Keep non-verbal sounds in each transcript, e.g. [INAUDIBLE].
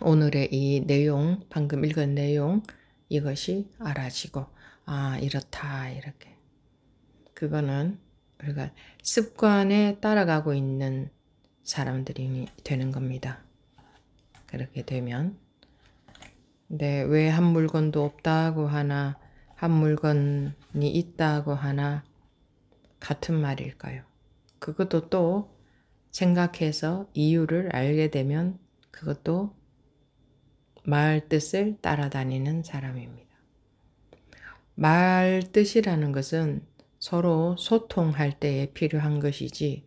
오늘의 이 내용, 방금 읽은 내용, 이것이 알아지고, 아, 이렇다, 이렇게. 그거는 우리가 습관에 따라가고 있는 사람들이 되는 겁니다. 그렇게 되면. 근데 왜 한 물건도 없다고 하나, 한 물건이 있다고 하나, 같은 말일까요? 그것도 또 생각해서 이유를 알게 되면 그것도 말 뜻을 따라다니는 사람입니다. 말 뜻이라는 것은 서로 소통할 때에 필요한 것이지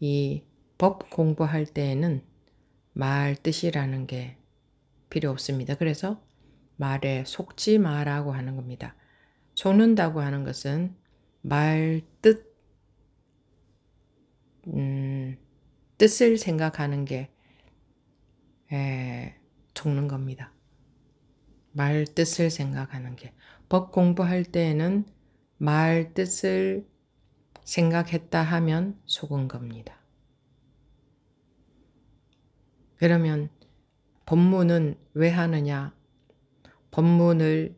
이 법 공부할 때에는 말 뜻이라는 게 필요 없습니다. 그래서 말에 속지 마라고 하는 겁니다. 속는다고 하는 것은 말 뜻, 음, 뜻을 생각하는 게 에, 적는 겁니다. 말 뜻을 생각하는 게. 법 공부할 때에는 말 뜻을 생각했다 하면 속은 겁니다. 그러면 법문은 왜 하느냐? 법문을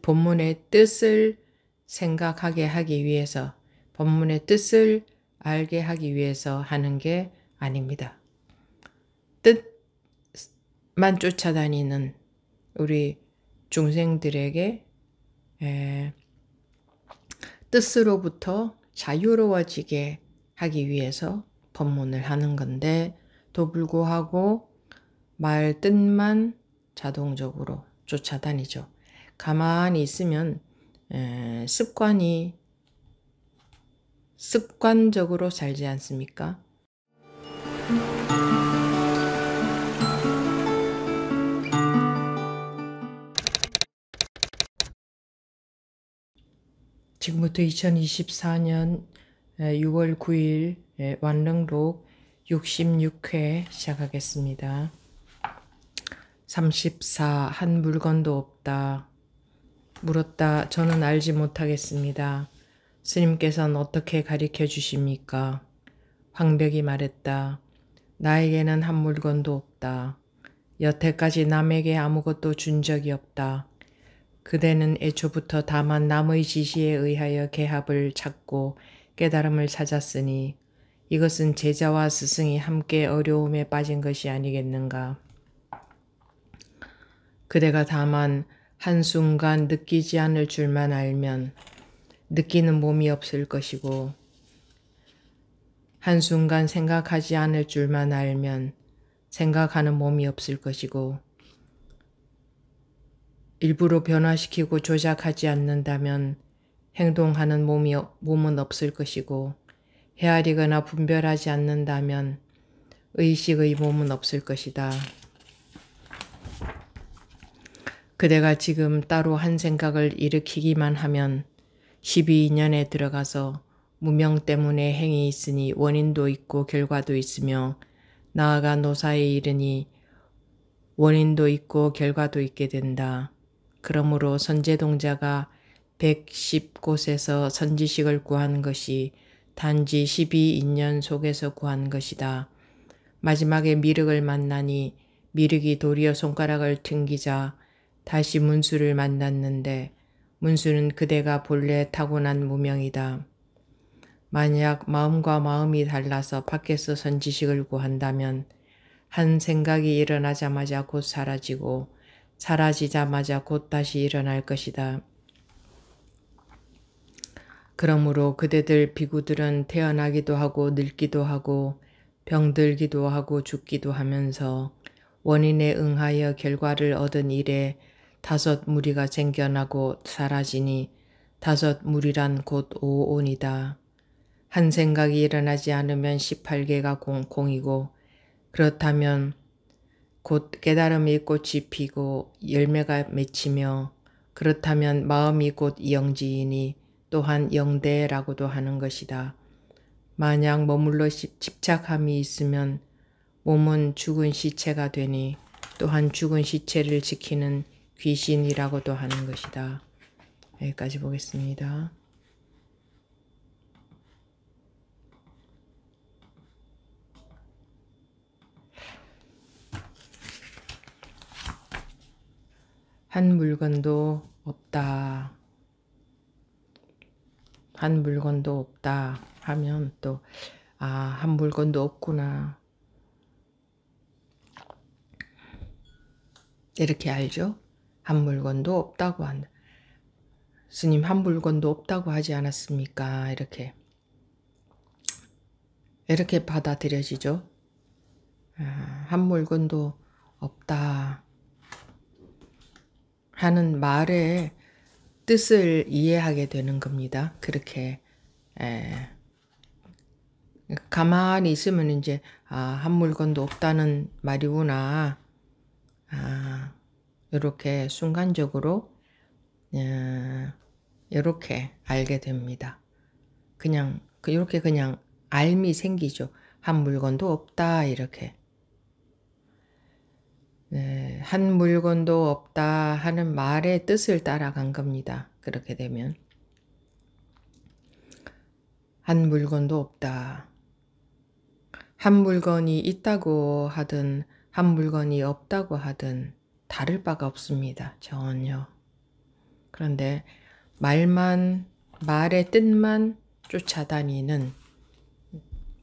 법문의 뜻을 생각하게 하기 위해서, 법문의 뜻을 알게 하기 위해서 하는 게 아닙니다. 만 쫓아다니는 우리 중생들에게 에, 예, 뜻으로부터 자유로워지게 하기 위해서 법문을 하는 건데 도 불구하고 말 뜻만 자동적으로 쫓아다니죠. 가만히 있으면 에, 예, 습관이 습관적으로 살지 않습니까? 지금부터 2024년 6월 9일 완릉록 66회 시작하겠습니다. 34 한 물건도 없다. 물었다. 저는 알지 못하겠습니다. 스님께서는 어떻게 가르쳐 주십니까? 황백이 말했다. 나에게는 한 물건도 없다. 여태까지 남에게 아무것도 준 적이 없다. 그대는 애초부터 다만 남의 지시에 의하여 계합을 찾고 깨달음을 찾았으니 이것은 제자와 스승이 함께 어려움에 빠진 것이 아니겠는가. 그대가 다만 한순간 느끼지 않을 줄만 알면 느끼는 몸이 없을 것이고 한순간 생각하지 않을 줄만 알면 생각하는 몸이 없을 것이고 일부러 변화시키고 조작하지 않는다면 행동하는 몸이, 몸은 없을 것이고 헤아리거나 분별하지 않는다면 의식의 몸은 없을 것이다. 그대가 지금 따로 한 생각을 일으키기만 하면 1 2년에 들어가서 무명 때문에 행이 있으니 원인도 있고 결과도 있으며 나아가 노사에 이르니 원인도 있고 결과도 있게 된다. 그러므로 선제동자가 110곳에서 선지식을 구한 것이 단지 12인년 속에서 구한 것이다. 마지막에 미륵을 만나니 미륵이 도리어 손가락을 튕기자 다시 문수를 만났는데 문수는 그대가 본래 타고난 무명이다. 만약 마음과 마음이 달라서 밖에서 선지식을 구한다면 한 생각이 일어나자마자 곧 사라지고 사라지자마자 곧 다시 일어날 것이다. 그러므로 그대들 비구들은 태어나기도 하고 늙기도 하고 병들기도 하고 죽기도 하면서 원인에 응하여 결과를 얻은 일에 다섯 무리가 생겨나고 사라지니 다섯 무리란 곧 오온이다. 한 생각이 일어나지 않으면 18개가 공, 공이고 그렇다면 곧 깨달음이 꽃이 피고 열매가 맺히며 그렇다면 마음이 곧 영지이니 또한 영대라고도 하는 것이다. 만약 머물러 집착함이 있으면 몸은 죽은 시체가 되니 또한 죽은 시체를 지키는 귀신이라고도 하는 것이다. 여기까지 보겠습니다. 한 물건도 없다. 한 물건도 없다 하면 또, 아, 한 물건도 없구나. 이렇게 알죠? 한 물건도 없다고 한 스님 한 물건도 없다고 하지 않았습니까? 이렇게. 이렇게 받아들여지죠. 아, 한 물건도 없다. 하는 말의 뜻을 이해하게 되는 겁니다. 그렇게 에, 예. 가만히 있으면 이제 아, 한 물건도 없다는 말이구나. 아, 이렇게 순간적으로 에, 예, 이렇게 알게 됩니다. 그냥 이렇게 그, 그냥 알미 생기죠. 한 물건도 없다 이렇게 네, 한 물건도 없다 하는 말의 뜻을 따라간 겁니다. 그렇게 되면. 한 물건도 없다. 한 물건이 있다고 하든 한 물건이 없다고 하든 다를 바가 없습니다. 전혀. 그런데 말만 말의 뜻만 쫓아다니는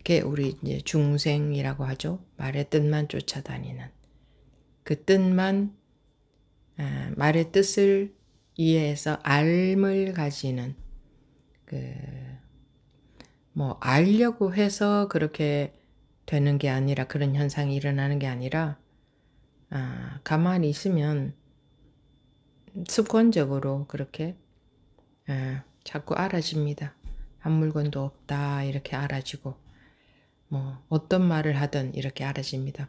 게 우리 이제 중생이라고 하죠. 말의 뜻만 쫓아다니는 그 뜻만 아, 말의 뜻을 이해해서 알을 가지는 그 뭐 알려고 해서 그렇게 되는 게 아니라 그런 현상이 일어나는 게 아니라 아, 가만히 있으면 습관적으로 그렇게 아, 자꾸 알아집니다. 한 물건도 없다 이렇게 알아지고 뭐 어떤 말을 하든 이렇게 알아집니다.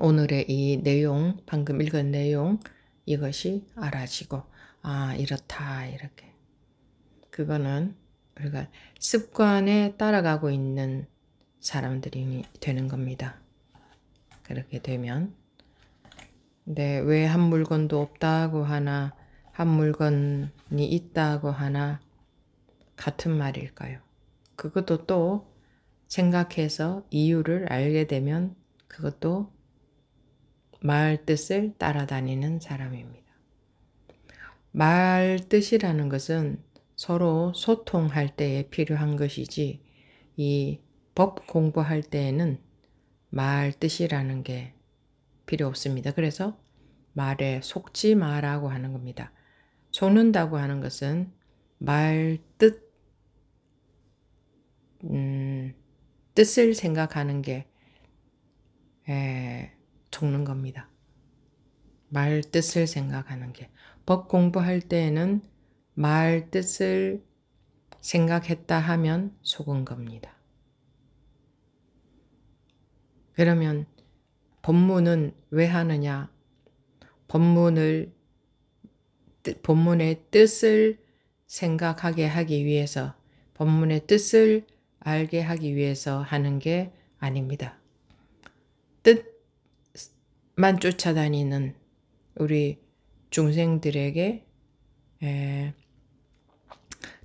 오늘의 이 내용, 방금 읽은 내용, 이것이 알아지고, 아, 이렇다, 이렇게. 그거는 우리가 습관에 따라가고 있는 사람들이 되는 겁니다. 그렇게 되면. 근데 왜 한 물건도 없다고 하나, 한 물건이 있다고 하나, 같은 말일까요? 그것도 또 생각해서 이유를 알게 되면 그것도 말 뜻을 따라다니는 사람입니다. 말 뜻이라는 것은 서로 소통할 때에 필요한 것이지 이 법 공부할 때에는 말 뜻이라는 게 필요 없습니다. 그래서 말에 속지 마라고 하는 겁니다. 속는다고 하는 것은 말 뜻, 음, 뜻을 생각하는 게 에, 적는 겁니다. 말 뜻을 생각하는 게. 법 공부할 때에는 말 뜻을 생각했다 하면 속은 겁니다. 그러면 법문은 왜 하느냐? 법문을 본문의 뜻을 생각하게 하기 위해서, 본문의 뜻을 알게 하기 위해서 하는 게 아닙니다. 뜻만 쫓아다니는 우리 중생들에게 에, 예,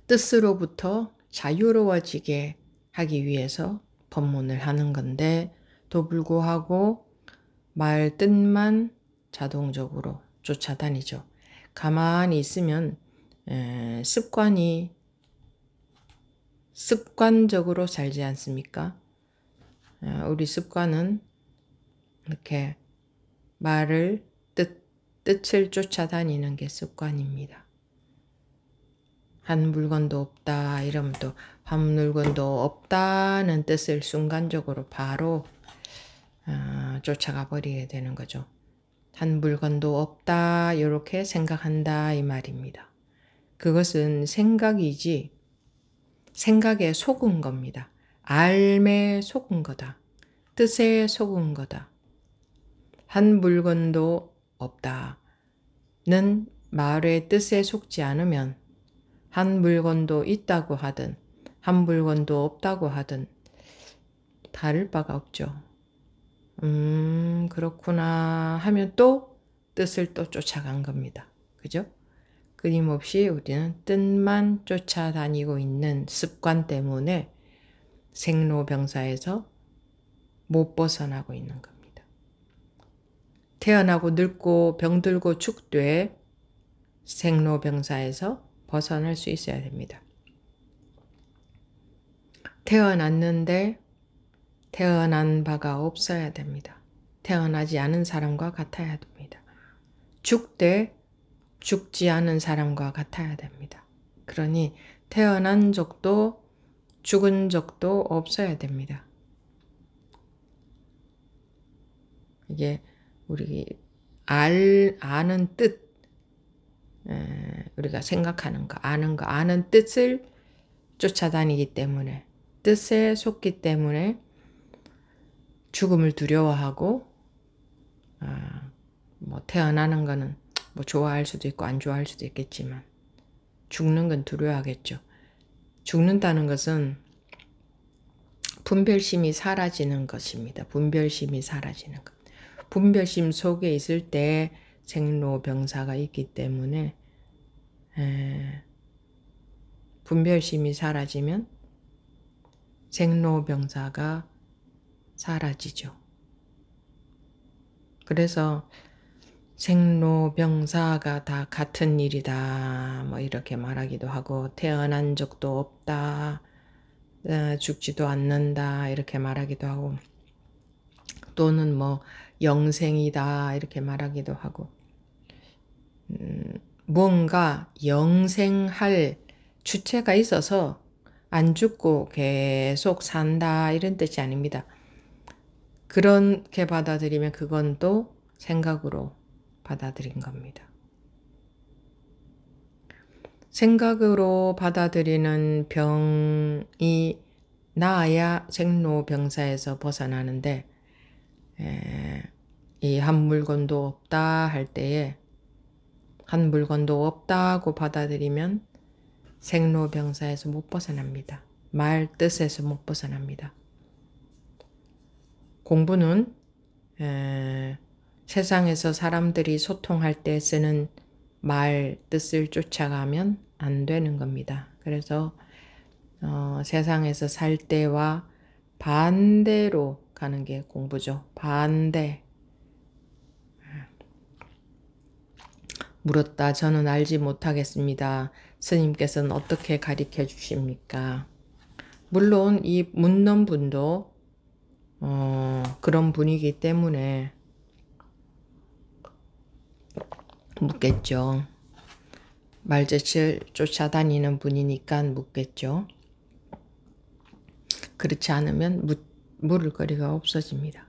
뜻으로부터 자유로워지게 하기 위해서 법문을 하는 건데도 불구하고 말 뜻만 자동적으로 쫓아다니죠. 가만히 있으면 에, 예, 습관이 습관적으로 살지 않습니까? 에, 예, 우리 습관은 이렇게 말을 뜻, 뜻을 쫓아다니는 게 습관입니다. 한 물건도 없다 이러면 또한 물건도 없다는 뜻을 순간적으로 바로 어, 쫓아가 버리게 되는 거죠. 한 물건도 없다 이렇게 생각한다 이 말입니다. 그것은 생각이지 생각에 속은 겁니다. 알매 속은 거다. 뜻에 속은 거다. 한 물건도 없다. 는 말의 뜻에 속지 않으면 한 물건도 있다고 하든 한 물건도 없다고 하든 다를 바가 없죠. 음, 그렇구나 하면 또 뜻을 또 쫓아간 겁니다. 그죠? 끊임없이 우리는 뜻만 쫓아다니고 있는 습관 때문에 생로병사에서 못 벗어나고 있는 겁니다. 태어나고 늙고 병들고 죽되 생로병사에서 벗어날 수 있어야 됩니다. 태어났는데 태어난 바가 없어야 됩니다. 태어나지 않은 사람과 같아야 됩니다. 죽되 죽지 않은 사람과 같아야 됩니다. 그러니 태어난 적도 죽은 적도 없어야 됩니다. 이게 우리 알 아는 뜻 우리가 생각하는 거 아는 거 아는 뜻을 쫓아다니기 때문에 뜻에 속기 때문에 죽음을 두려워하고 아, 뭐 태어나는 거는 뭐 좋아할 수도 있고 안 좋아할 수도 있겠지만 죽는 건 두려워하겠죠. 죽는다는 것은 분별심이 사라지는 것입니다. 분별심이 사라지는 것. 분별심 속에 있을 때 생로병사가 있기 때문에 에, 분별심이 사라지면 생로병사가 사라지죠. 그래서 생로병사가 다 같은 일이다 뭐 이렇게 말하기도 하고 태어난 적도 없다 어, 죽지도 않는다 이렇게 말하기도 하고 또는 뭐 영생이다 이렇게 말하기도 하고 음, 뭔가 영생할 주체가 있어서 안 죽고 계속 산다 이런 뜻이 아닙니다. 그렇게 받아들이면 그건 또 생각으로 받아들인 겁니다. 생각으로 받아들이는 병이 나아야 생로병사에서 벗어나는데 에, 이한 물건도 없다 할 때에 한 물건도 없다고 받아들이면 생로병사에서 못 벗어납니다. 말 뜻에서 못 벗어납니다. 공부는 에, 세상에서 사람들이 소통할 때 쓰는 말 뜻을 쫓아가면 안 되는 겁니다. 그래서 어, 세상에서 살 때와 반대로 가는 게 공부죠. 반대. 물었다. 저는 알지 못하겠습니다. 스님께서는 어떻게 가르쳐 주십니까? 물론 이 묻는 분도 어, 그런 분이기 때문에 묻겠죠. 말재칠 쫓아다니는 분이니까 묻겠죠. 그렇지 않으면 묻, 물을 거리가 없어집니다.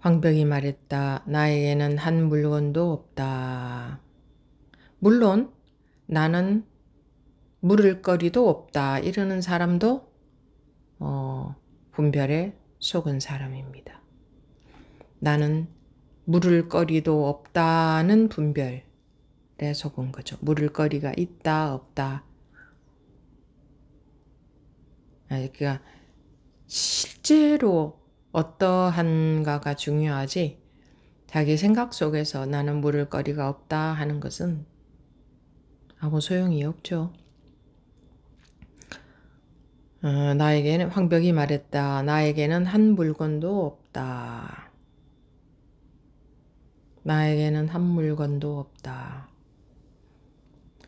황벽이 말했다. 나에게는 한 물건도 없다. 물론 나는 물을 거리도 없다. 이러는 사람도 어, 분별에 속은 사람입니다. 나는 물을 거리도 없다는 분별에 속은 거죠. 물을 거리가 있다 없다. 아, 그러니까 실제로 어떠한가가 중요하지 자기 생각 속에서 나는 물을 거리가 없다 하는 것은 아무 소용이 없죠. 어, 나에게는 황벽이 말했다. 나에게는 한 물건도 없다. 나에게는 한 물건도 없다.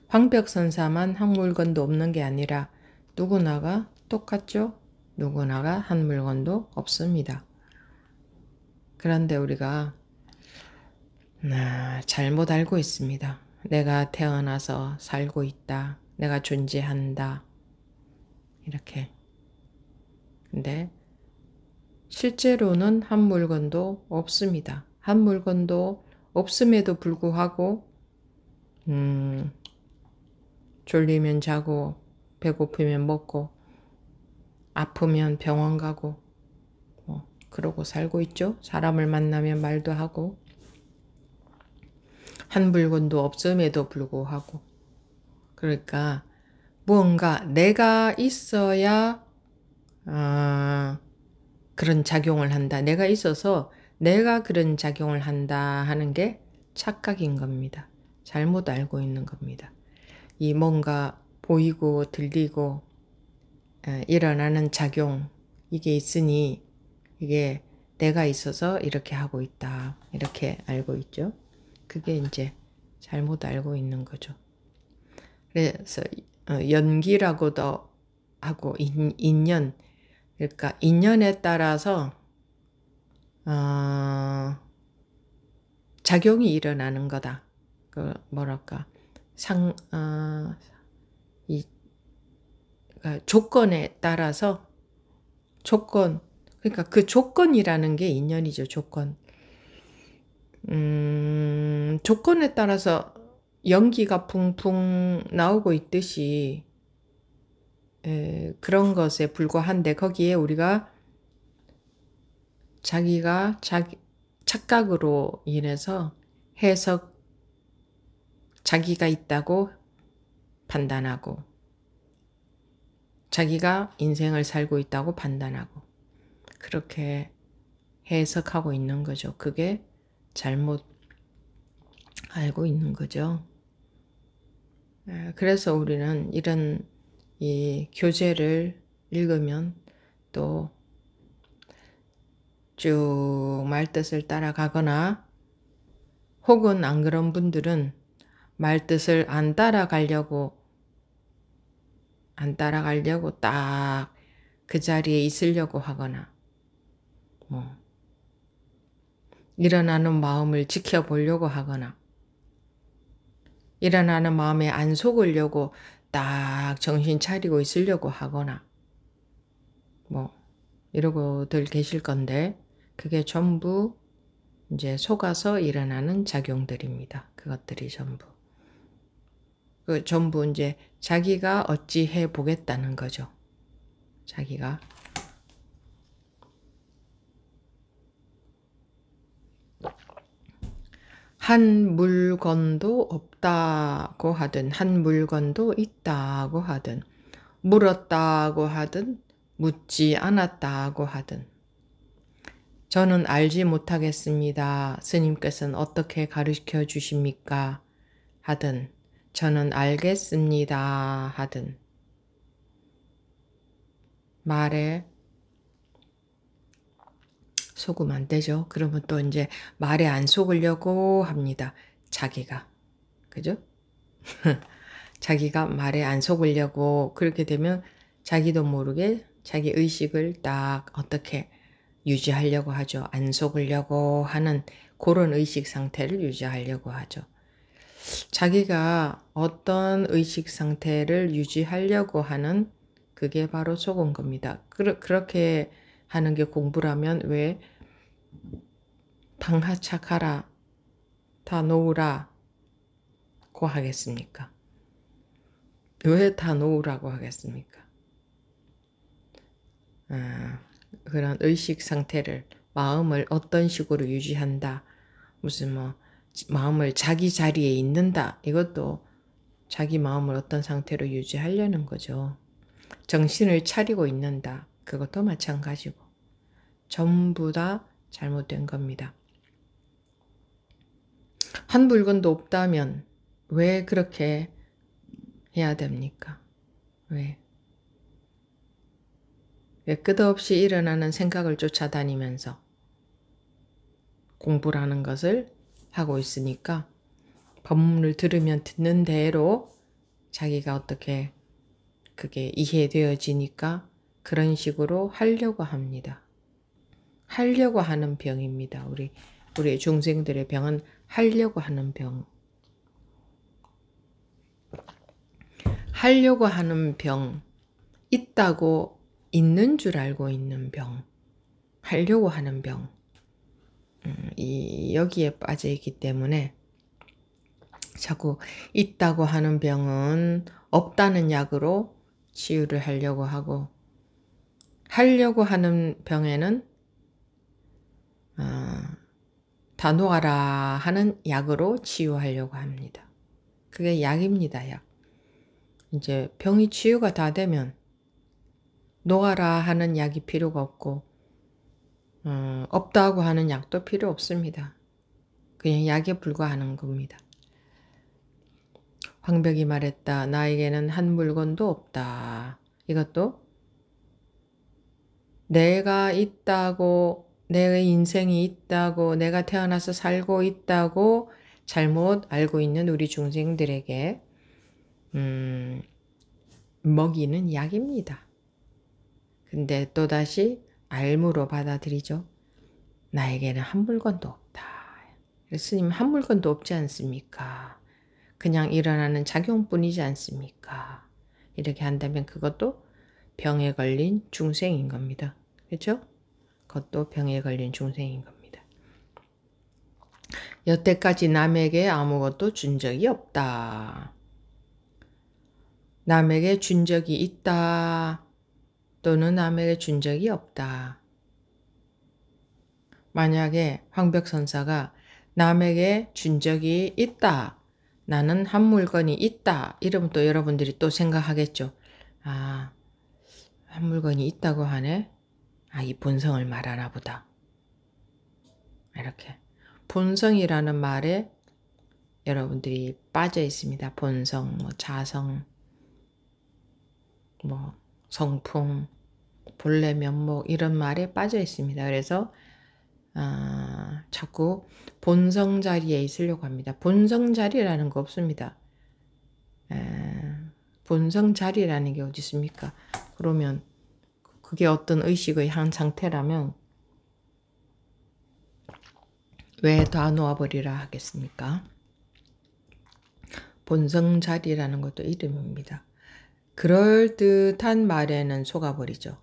황벽 선사만 한 물건도 없는 게 아니라 누구나가 똑같죠? 누구나가 한 물건도 없습니다. 그런데 우리가 아, 잘못 알고 있습니다. 내가 태어나서 살고 있다. 내가 존재한다. 이렇게. 근데 실제로는 한 물건도 없습니다. 한 물건도 없음에도 불구하고 음, 졸리면 자고 배고프면 먹고 아프면 병원 가고 뭐 그러고 살고 있죠. 사람을 만나면 말도 하고 한 불건도 없음에도 불구하고 그러니까 무언가 내가 있어야 아, 그런 작용을 한다. 내가 있어서 내가 그런 작용을 한다 하는 게 착각인 겁니다. 잘못 알고 있는 겁니다. 이 뭔가 보이고 들리고 일어나는 작용 이게 있으니 이게 내가 있어서 이렇게 하고 있다 이렇게 알고 있죠. 그게 이제 잘못 알고 있는 거죠. 그래서 어, 연기라고도 하고 인, 인연 그러니까 인연에 따라서 어, 작용이 일어나는 거다. 그 뭐랄까 상 어, 그러니까 조건에 따라서 조건 그러니까 그 조건이라는 게 인연이죠 조건 음, 조건에 따라서 연기가 풍풍 나오고 있듯이 에, 그런 것에 불과한데 거기에 우리가 자기가 자기 착각으로 인해서 해석 자기가 있다고 판단하고 자기가 인생을 살고 있다고 판단하고 그렇게 해석하고 있는 거죠. 그게 잘못 알고 있는 거죠. 그래서 우리는 이런 이 교재를 읽으면 또 쭉 말뜻을 따라가거나 혹은 안 그런 분들은 말뜻을 안 따라가려고 안 따라가려고 딱 그 자리에 있으려고 하거나 뭐 일어나는 마음을 지켜보려고 하거나 일어나는 마음에 안 속으려고 딱 정신 차리고 있으려고 하거나 뭐 이러고들 계실 건데 그게 전부 이제 속아서 일어나는 작용들입니다. 그것들이 전부. 그 전부 이제 자기가 어찌해 보겠다는 거죠. 자기가. 한 물건도 없다고 하든, 한 물건도 있다고 하든, 물었다고 하든, 묻지 않았다고 하든, 저는 알지 못하겠습니다. 스님께서는 어떻게 가르쳐 주십니까? 하든, 저는 알겠습니다 하든 말에 속으면 안 되죠. 그러면 또 이제 말에 안 속으려고 합니다. 자기가. 그죠? [LAUGHS] 자기가 말에 안 속으려고 그렇게 되면 자기도 모르게 자기 의식을 딱 어떻게 유지하려고 하죠. 안 속으려고 하는 그런 의식 상태를 유지하려고 하죠. 자기가 어떤 의식 상태를 유지하려고 하는 그게 바로 속은 겁니다. 그러, 그렇게 하는 게 공부라면 왜 방하착하라, 다 놓으라, 고 하겠습니까? 왜 다 놓으라고 하겠습니까? 아, 그런 의식 상태를, 마음을 어떤 식으로 유지한다, 무슨 뭐, 마음을 자기 자리에 있는다. 이것도 자기 마음을 어떤 상태로 유지하려는 거죠. 정신을 차리고 있는다. 그것도 마찬가지고. 전부 다 잘못된 겁니다. 한 물건도 없다면 왜 그렇게 해야 됩니까? 왜? 왜 끝없이 일어나는 생각을 쫓아다니면서 공부라는 것을 하고 있으니까 법문을 들으면 듣는 대로 자기가 어떻게 그게 이해되어지니까 그런 식으로 하려고 합니다. 하려고 하는 병입니다. 우리 우리 중생들의 병은 하려고 하는 병. 하려고 하는 병. 있다고 있는 줄 알고 있는 병. 하려고 하는 병. 이 여기에 빠져 있기 때문에 자꾸 있다고 하는 병은 없다는 약으로 치유를 하려고 하고 하려고 하는 병에는 어, 다 녹아라 하는 약으로 치유하려고 합니다. 그게 약입니다. 약. 이제 병이 치유가 다 되면 녹아라 하는 약이 필요가 없고 어, 없다고 하는 약도 필요 없습니다. 그냥 약에 불과하는 겁니다. 황벽이 말했다. 나에게는 한 물건도 없다. 이것도 내가 있다고, 내 인생이 있다고, 내가 태어나서 살고 있다고 잘못 알고 있는 우리 중생들에게, 음, 먹이는 약입니다. 근데 또다시 알무로 받아들이죠. 나에게는 한 물건도 없다. 예수님한 물건도 없지 않습니까? 그냥 일어나는 작용뿐이지 않습니까? 이렇게 한다면 그것도 병에 걸린 중생인 겁니다. 그렇죠? 그것도 병에 걸린 중생인 겁니다. 여태까지 남에게 아무것도 준 적이 없다. 남에게 준 적이 있다. 또는 남에게 준 적이 없다. 만약에 황벽선사가 남에게 준 적이 있다. 나는 한 물건이 있다. 이러면 또 여러분들이 또 생각하겠죠. 아, 한 물건이 있다고 하네. 아, 이 본성을 말하나 보다. 이렇게. 본성이라는 말에 여러분들이 빠져 있습니다. 본성, 뭐 자성, 뭐 성품, 본래 면목 이런 말에 빠져 있습니다. 그래서 아, 자꾸 본성 자리에 있으려고 합니다. 본성 자리라는 거 없습니다. 에, 본성 자리라는 게 어디 있습니까? 그러면 그게 어떤 의식의 한 상태라면 왜 다 놓아버리라 하겠습니까? 본성 자리라는 것도 이름입니다. 그럴듯한 말에는 속아버리죠.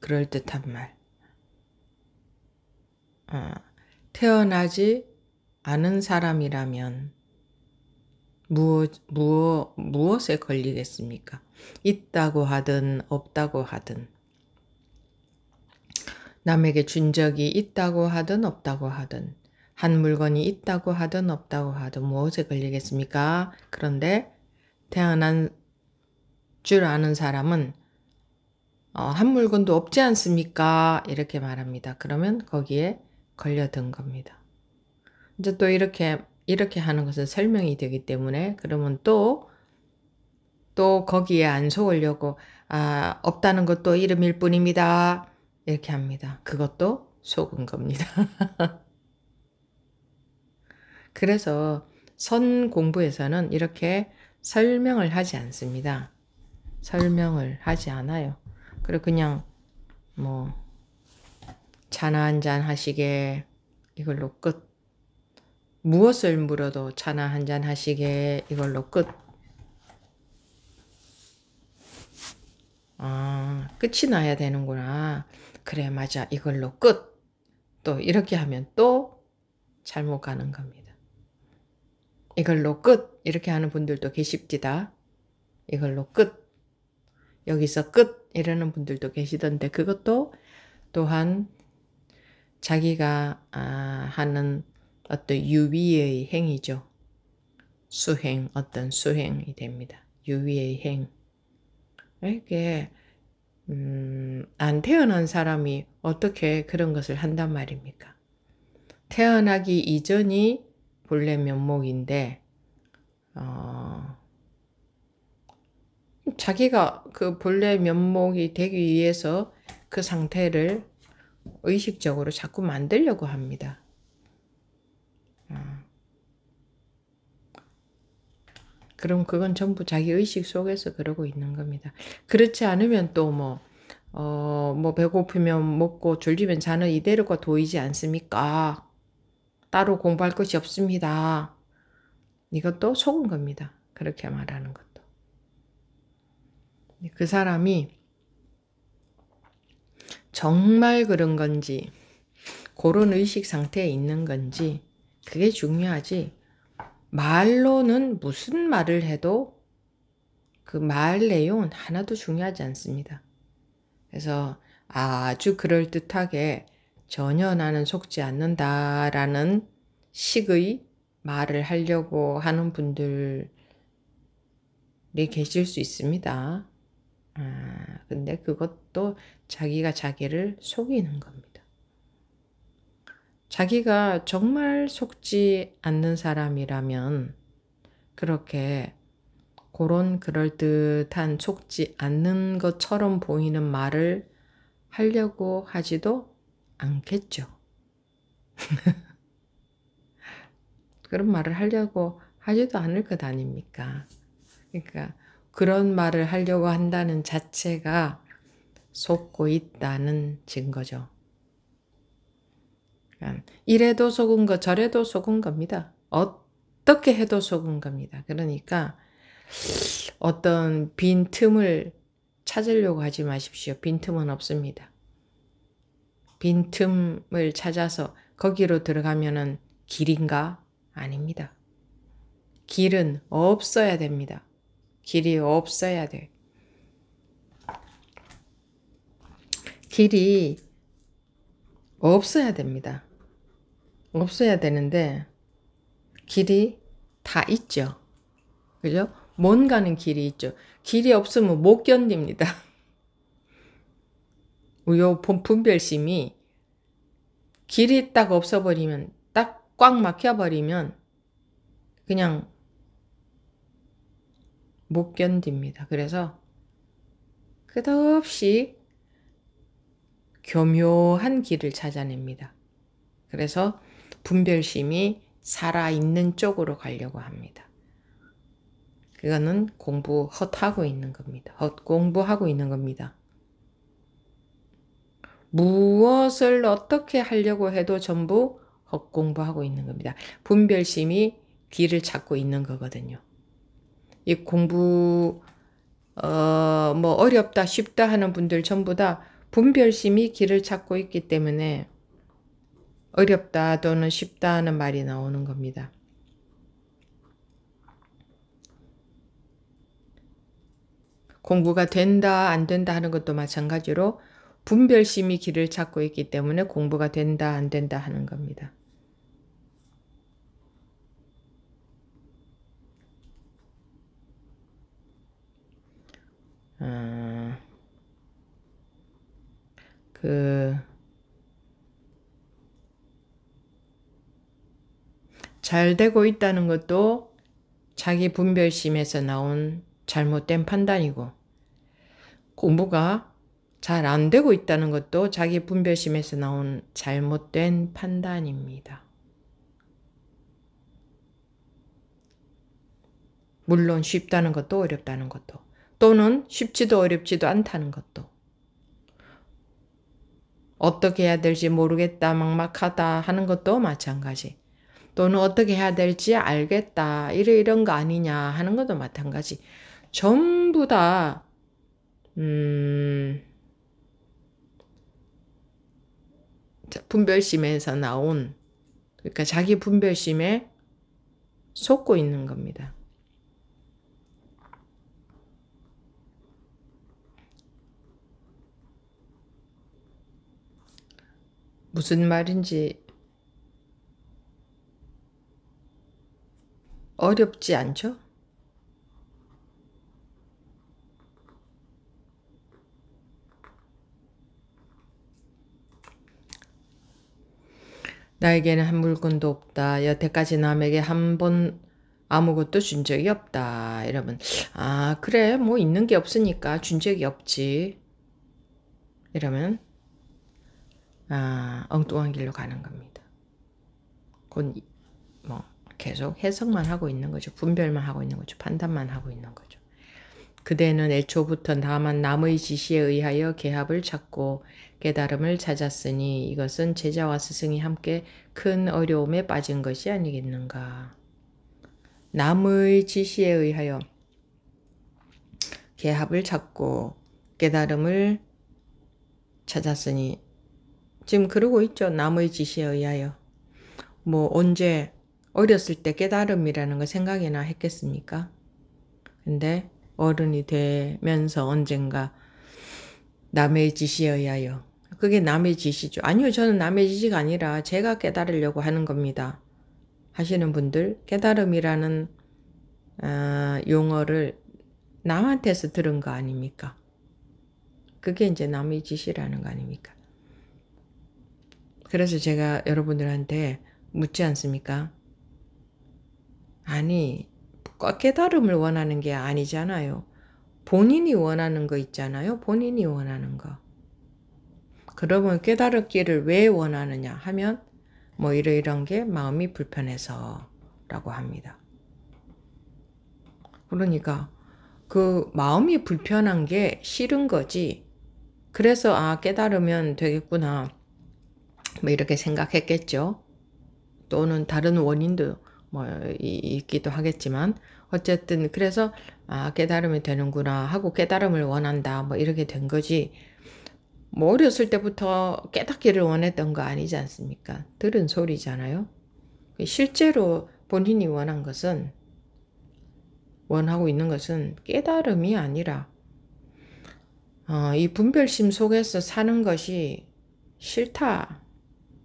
그럴듯한 말. 어, 태어나지 않은 사람이라면 무엇, 무엇, 무엇에 걸리겠습니까? 있다고 하든 없다고 하든 남에게 준 적이 있다고 하든 없다고 하든 한 물건이 있다고 하든 없다고 하든 무엇에 걸리겠습니까? 그런데 태어난 줄 아는 사람은 어, 한 물건도 없지 않습니까? 이렇게 말합니다. 그러면 거기에 걸려든 겁니다. 이제 또 이렇게 이렇게 하는 것은 설명이 되기 때문에 그러면 또또 또 거기에 안 속으려고 아, 없다는 것도 이름일 뿐입니다. 이렇게 합니다. 그것도 속은 겁니다. [LAUGHS] 그래서 선 공부에서는 이렇게 설명을 하지 않습니다. 설명을 하지 않아요. 그리고 그냥 뭐 차나 한 잔 하시게 이걸로 끝. 무엇을 물어도 차나 한 잔 하시게 이걸로 끝. 아, 끝이 나야 되는구나. 그래, 맞아. 이걸로 끝. 또 이렇게 하면 또 잘못 가는 겁니다. 이걸로 끝. 이렇게 하는 분들도 계십디다. 이걸로 끝. 여기서 끝 이러는 분들도 계시던데 그것도 또한 자기가 아, 하는 어떤 유위의 행이죠 수행, 어떤 수행이 됩니다. 유위의 행. 이게 음, 안 태어난 사람이 어떻게 그런 것을 한단 말입니까? 태어나기 이전이 본래 면목인데 어, 자기가 그 본래 면목이 되기 위해서 그 상태를 의식적으로 자꾸 만들려고 합니다. 아. 그럼 그건 전부 자기 의식 속에서 그러고 있는 겁니다. 그렇지 않으면 또 뭐, 어, 뭐, 배고프면 먹고 졸리면 자는 이대로가 도이지 않습니까? 따로 공부할 것이 없습니다. 이것도 속은 겁니다. 그렇게 말하는 것. 그 사람이 정말 그런 건지, 그런 의식 상태에 있는 건지, 그게 중요하지. 말로는 무슨 말을 해도 그 말 내용은 하나도 중요하지 않습니다. 그래서 아주 그럴듯하게 전혀 나는 속지 않는다라는 식의 말을 하려고 하는 분들이 계실 수 있습니다. 아, 근데 그것도 자기가 자기를 속이는 겁니다. 자기가 정말 속지 않는 사람이라면 그렇게 그런 그럴듯한 속지 않는 것처럼 보이는 말을 하려고 하지도 않겠죠. [LAUGHS] 그런 말을 하려고 하지도 않을 것 아닙니까? 그러니까 그런 말을 하려고 한다는 자체가 속고 있다는 증거죠. 그러니까 이래도 속은 거 저래도 속은 겁니다. 어떻게 해도 속은 겁니다. 그러니까 어떤 빈 틈을 찾으려고 하지 마십시오. 빈 틈은 없습니다. 빈 틈을 찾아서 거기로 들어가면 길인가? 아닙니다. 길은 없어야 됩니다. 길이 없어야 돼. 길이 없어야 됩니다. 없어야 되는데 길이 다 있죠. 그죠? 뭔가는 길이 있죠. 길이 없으면 못 견딥니다. [LAUGHS] 요 분별심이 길이 딱 없어버리면 딱 꽉 막혀버리면 그냥 못 견딥니다. 그래서 끝없이 교묘한 길을 찾아냅니다. 그래서 분별심이 살아있는 쪽으로 가려고 합니다. 그거는 공부 헛하고 있는 겁니다. 헛 공부하고 있는 겁니다. 무엇을 어떻게 하려고 해도 전부 헛 공부하고 있는 겁니다. 분별심이 길을 찾고 있는 거거든요. 이 공부 어, 뭐 어렵다 쉽다 하는 분들 전부 다 분별심이 길을 찾고 있기 때문에 어렵다 또는 쉽다 하는 말이 나오는 겁니다. 공부가 된다 안 된다 하는 것도 마찬가지로 분별심이 길을 찾고 있기 때문에 공부가 된다 안 된다 하는 겁니다. 어, 그, 잘 되고 있다는 것도 자기 분별심에서 나온 잘못된 판단이고, 공부가 잘 안 되고 있다는 것도 자기 분별심에서 나온 잘못된 판단입니다. 물론 쉽다는 것도 어렵다는 것도. 또는 쉽지도 어렵지도 않다는 것도. 어떻게 해야 될지 모르겠다, 막막하다 하는 것도 마찬가지. 또는 어떻게 해야 될지 알겠다, 이런, 이런 거 아니냐 하는 것도 마찬가지. 전부 다, 음, 분별심에서 나온, 그러니까 자기 분별심에 속고 있는 겁니다. 무슨 말인지 어렵지 않죠? 나에게는 한 물건도 없다. 여태까지 남에게 한 번 아무것도 준 적이 없다. 이러면 아 그래 뭐 있는 게 없으니까 준 적이 없지. 이러면 아, 엉뚱한 길로 가는 겁니다. 그건 뭐 계속 해석만 하고 있는 거죠. 분별만 하고 있는 거죠. 판단만 하고 있는 거죠. 그대는 애초부터 다만 남의 지시에 의하여 계합을 찾고 깨달음을 찾았으니 이것은 제자와 스승이 함께 큰 어려움에 빠진 것이 아니겠는가. 남의 지시에 의하여 계합을 찾고 깨달음을 찾았으니 지금 그러고 있죠. 남의 지시에 의하여. 뭐 언제 어렸을 때 깨달음이라는 걸 생각이나 했겠습니까? 근데 어른이 되면서 언젠가 남의 지시에 의하여 그게 남의 지시죠. 아니요, 저는 남의 지시가 아니라 제가 깨달으려고 하는 겁니다. 하시는 분들 깨달음이라는 어, 용어를 남한테서 들은 거 아닙니까? 그게 이제 남의 지시라는 거 아닙니까? 그래서 제가 여러분들한테 묻지 않습니까? 아니, 깨달음을 원하는 게 아니잖아요. 본인이 원하는 거 있잖아요. 본인이 원하는 거. 그러면 깨달았기를 왜 원하느냐 하면 뭐 이러이런 게 마음이 불편해서 라고 합니다. 그러니까 그 마음이 불편한 게 싫은 거지. 그래서 아 깨달으면 되겠구나. 뭐 이렇게 생각했겠죠. 또는 다른 원인도 뭐 있기도 하겠지만 어쨌든 그래서 아 깨달음이 되는구나 하고 깨달음을 원한다 뭐 이렇게 된 거지 뭐 어렸을 때부터 깨닫기를 원했던 거 아니지 않습니까? 들은 소리잖아요. 실제로 본인이 원한 것은 원하고 있는 것은 깨달음이 아니라 어, 이 분별심 속에서 사는 것이 싫다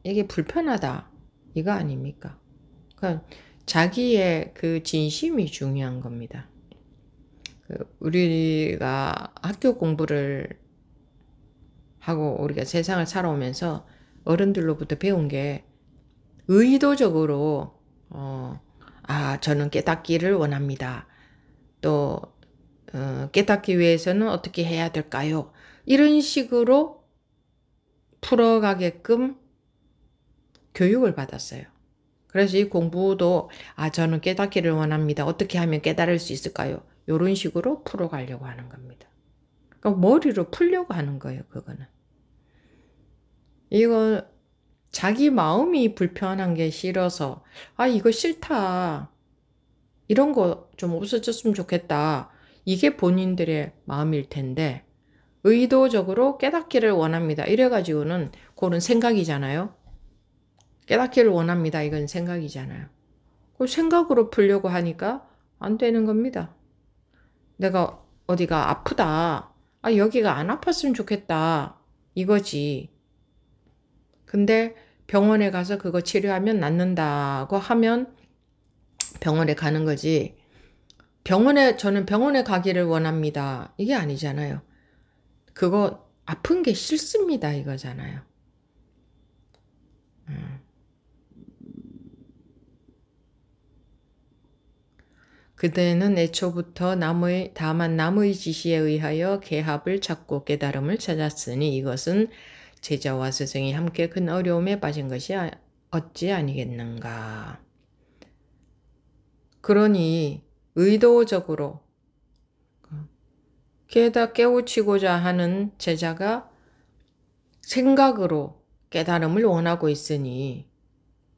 이게 불편하다. 이거 아닙니까? 그러니까 자기의 그 진심이 중요한 겁니다. 그 우리가 학교 공부를 하고 우리가 세상을 살아오면서 어른들로부터 배운 게 의도적으로 어, 아 저는 깨닫기를 원합니다. 또 어, 깨닫기 위해서는 어떻게 해야 될까요? 이런 식으로 풀어가게끔 교육을 받았어요. 그래서 이 공부도 아 저는 깨닫기를 원합니다. 어떻게 하면 깨달을 수 있을까요? 이런 식으로 풀어가려고 하는 겁니다. 그러니까 머리로 풀려고 하는 거예요. 그거는. 이거 자기 마음이 불편한 게 싫어서 아 이거 싫다. 이런 거 좀 없어졌으면 좋겠다. 이게 본인들의 마음일 텐데 의도적으로 깨닫기를 원합니다. 이래가지고는 그런 생각이잖아요. 깨닫기를 원합니다. 이건 생각이잖아요. 그 생각으로 풀려고 하니까 안 되는 겁니다. 내가 어디가 아프다. 아, 여기가 안 아팠으면 좋겠다. 이거지. 근데 병원에 가서 그거 치료하면 낫는다고 하면 병원에 가는 거지. 병원에, 저는 병원에 가기를 원합니다. 이게 아니잖아요. 그거 아픈 게 싫습니다. 이거잖아요. 음. 그대는 애초부터 남의, 다만 남의 지시에 의하여 계합을 찾고 깨달음을 찾았으니 이것은 제자와 스승이 함께 큰 어려움에 빠진 것이 아, 어찌 아니겠는가. 그러니 의도적으로 깨다 깨우치고자 하는 제자가 생각으로 깨달음을 원하고 있으니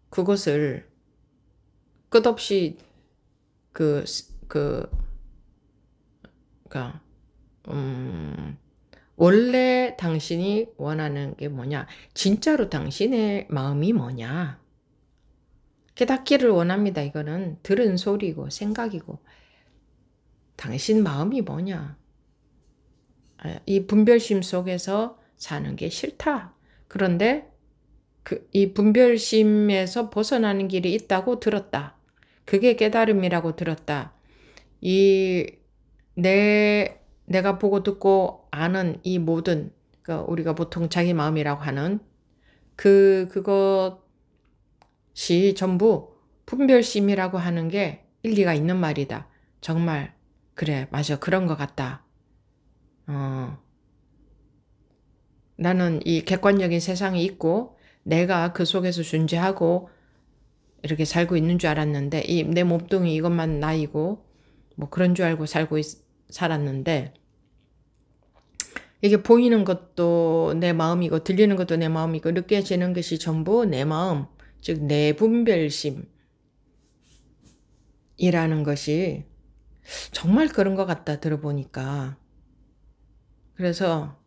그것을 끝없이 그, 그, 그니까, 음, 원래 당신이 원하는 게 뭐냐? 진짜로 당신의 마음이 뭐냐? 깨닫기를 원합니다. 이거는 들은 소리고 생각이고. 당신 마음이 뭐냐? 아, 이 분별심 속에서 사는 게 싫다. 그런데 그, 이 분별심에서 벗어나는 길이 있다고 들었다. 그게 깨달음이라고 들었다. 이, 내, 내가 보고 듣고 아는 이 모든, 그러니까 우리가 보통 자기 마음이라고 하는 그, 그것이 전부 분별심이라고 하는 게 일리가 있는 말이다. 정말, 그래, 맞아. 그런 것 같다. 어. 나는 이 객관적인 세상이 있고, 내가 그 속에서 존재하고, 이렇게 살고 있는 줄 알았는데 이내 몸뚱이 이것만 나이고 뭐 그런 줄 알고 살고 있, 살았는데 이게 보이는 것도 내 마음이고 들리는 것도 내 마음이고 느껴지는 것이 전부 내 마음 즉 내 분별심이라는 것이 정말 그런 것 같다 들어보니까 그래서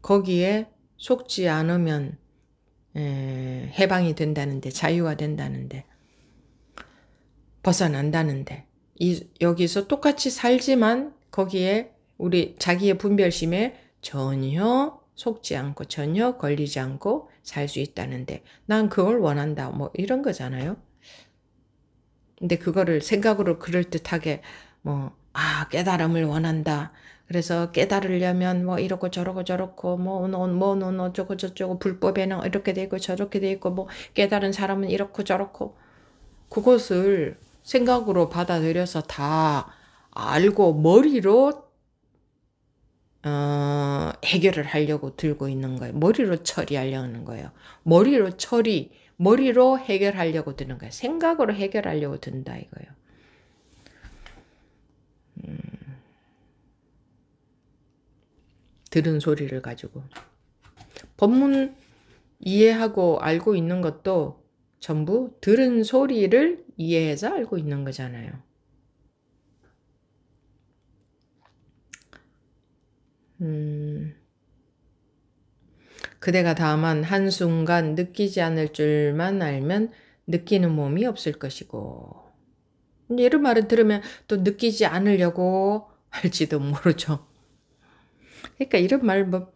거기에 속지 않으면 해방이 된다는데 자유가 된다는데 벗어난다는데 이, 여기서 똑같이 살지만 거기에 우리 자기의 분별심에 전혀 속지 않고 전혀 걸리지 않고 살 수 있다는데 난 그걸 원한다 뭐 이런 거잖아요. 근데 그거를 생각으로 그럴듯하게 뭐 아 깨달음을 원한다. 그래서 깨달으려면 뭐 이러고 저러고 저렇고 뭐뭐 뭐는 어쩌고 저쩌고 불법에는 이렇게 돼 있고 저렇게 돼 있고 뭐 깨달은 사람은 이렇고 저렇고 그것을 생각으로 받아들여서 다 알고 머리로 어, 해결을 하려고 들고 있는 거예요. 머리로 처리하려는 거예요. 머리로 처리, 머리로 해결하려고 드는 거예요. 생각으로 해결하려고 든다 이거예요. 음. 들은 소리를 가지고. 법문 이해하고 알고 있는 것도 전부 들은 소리를 이해해서 알고 있는 거잖아요. 음, 그대가 다만 한순간 느끼지 않을 줄만 알면 느끼는 몸이 없을 것이고. 이런 말을 들으면 또 느끼지 않으려고 할지도 모르죠. 그러니까 이런 말 뭐,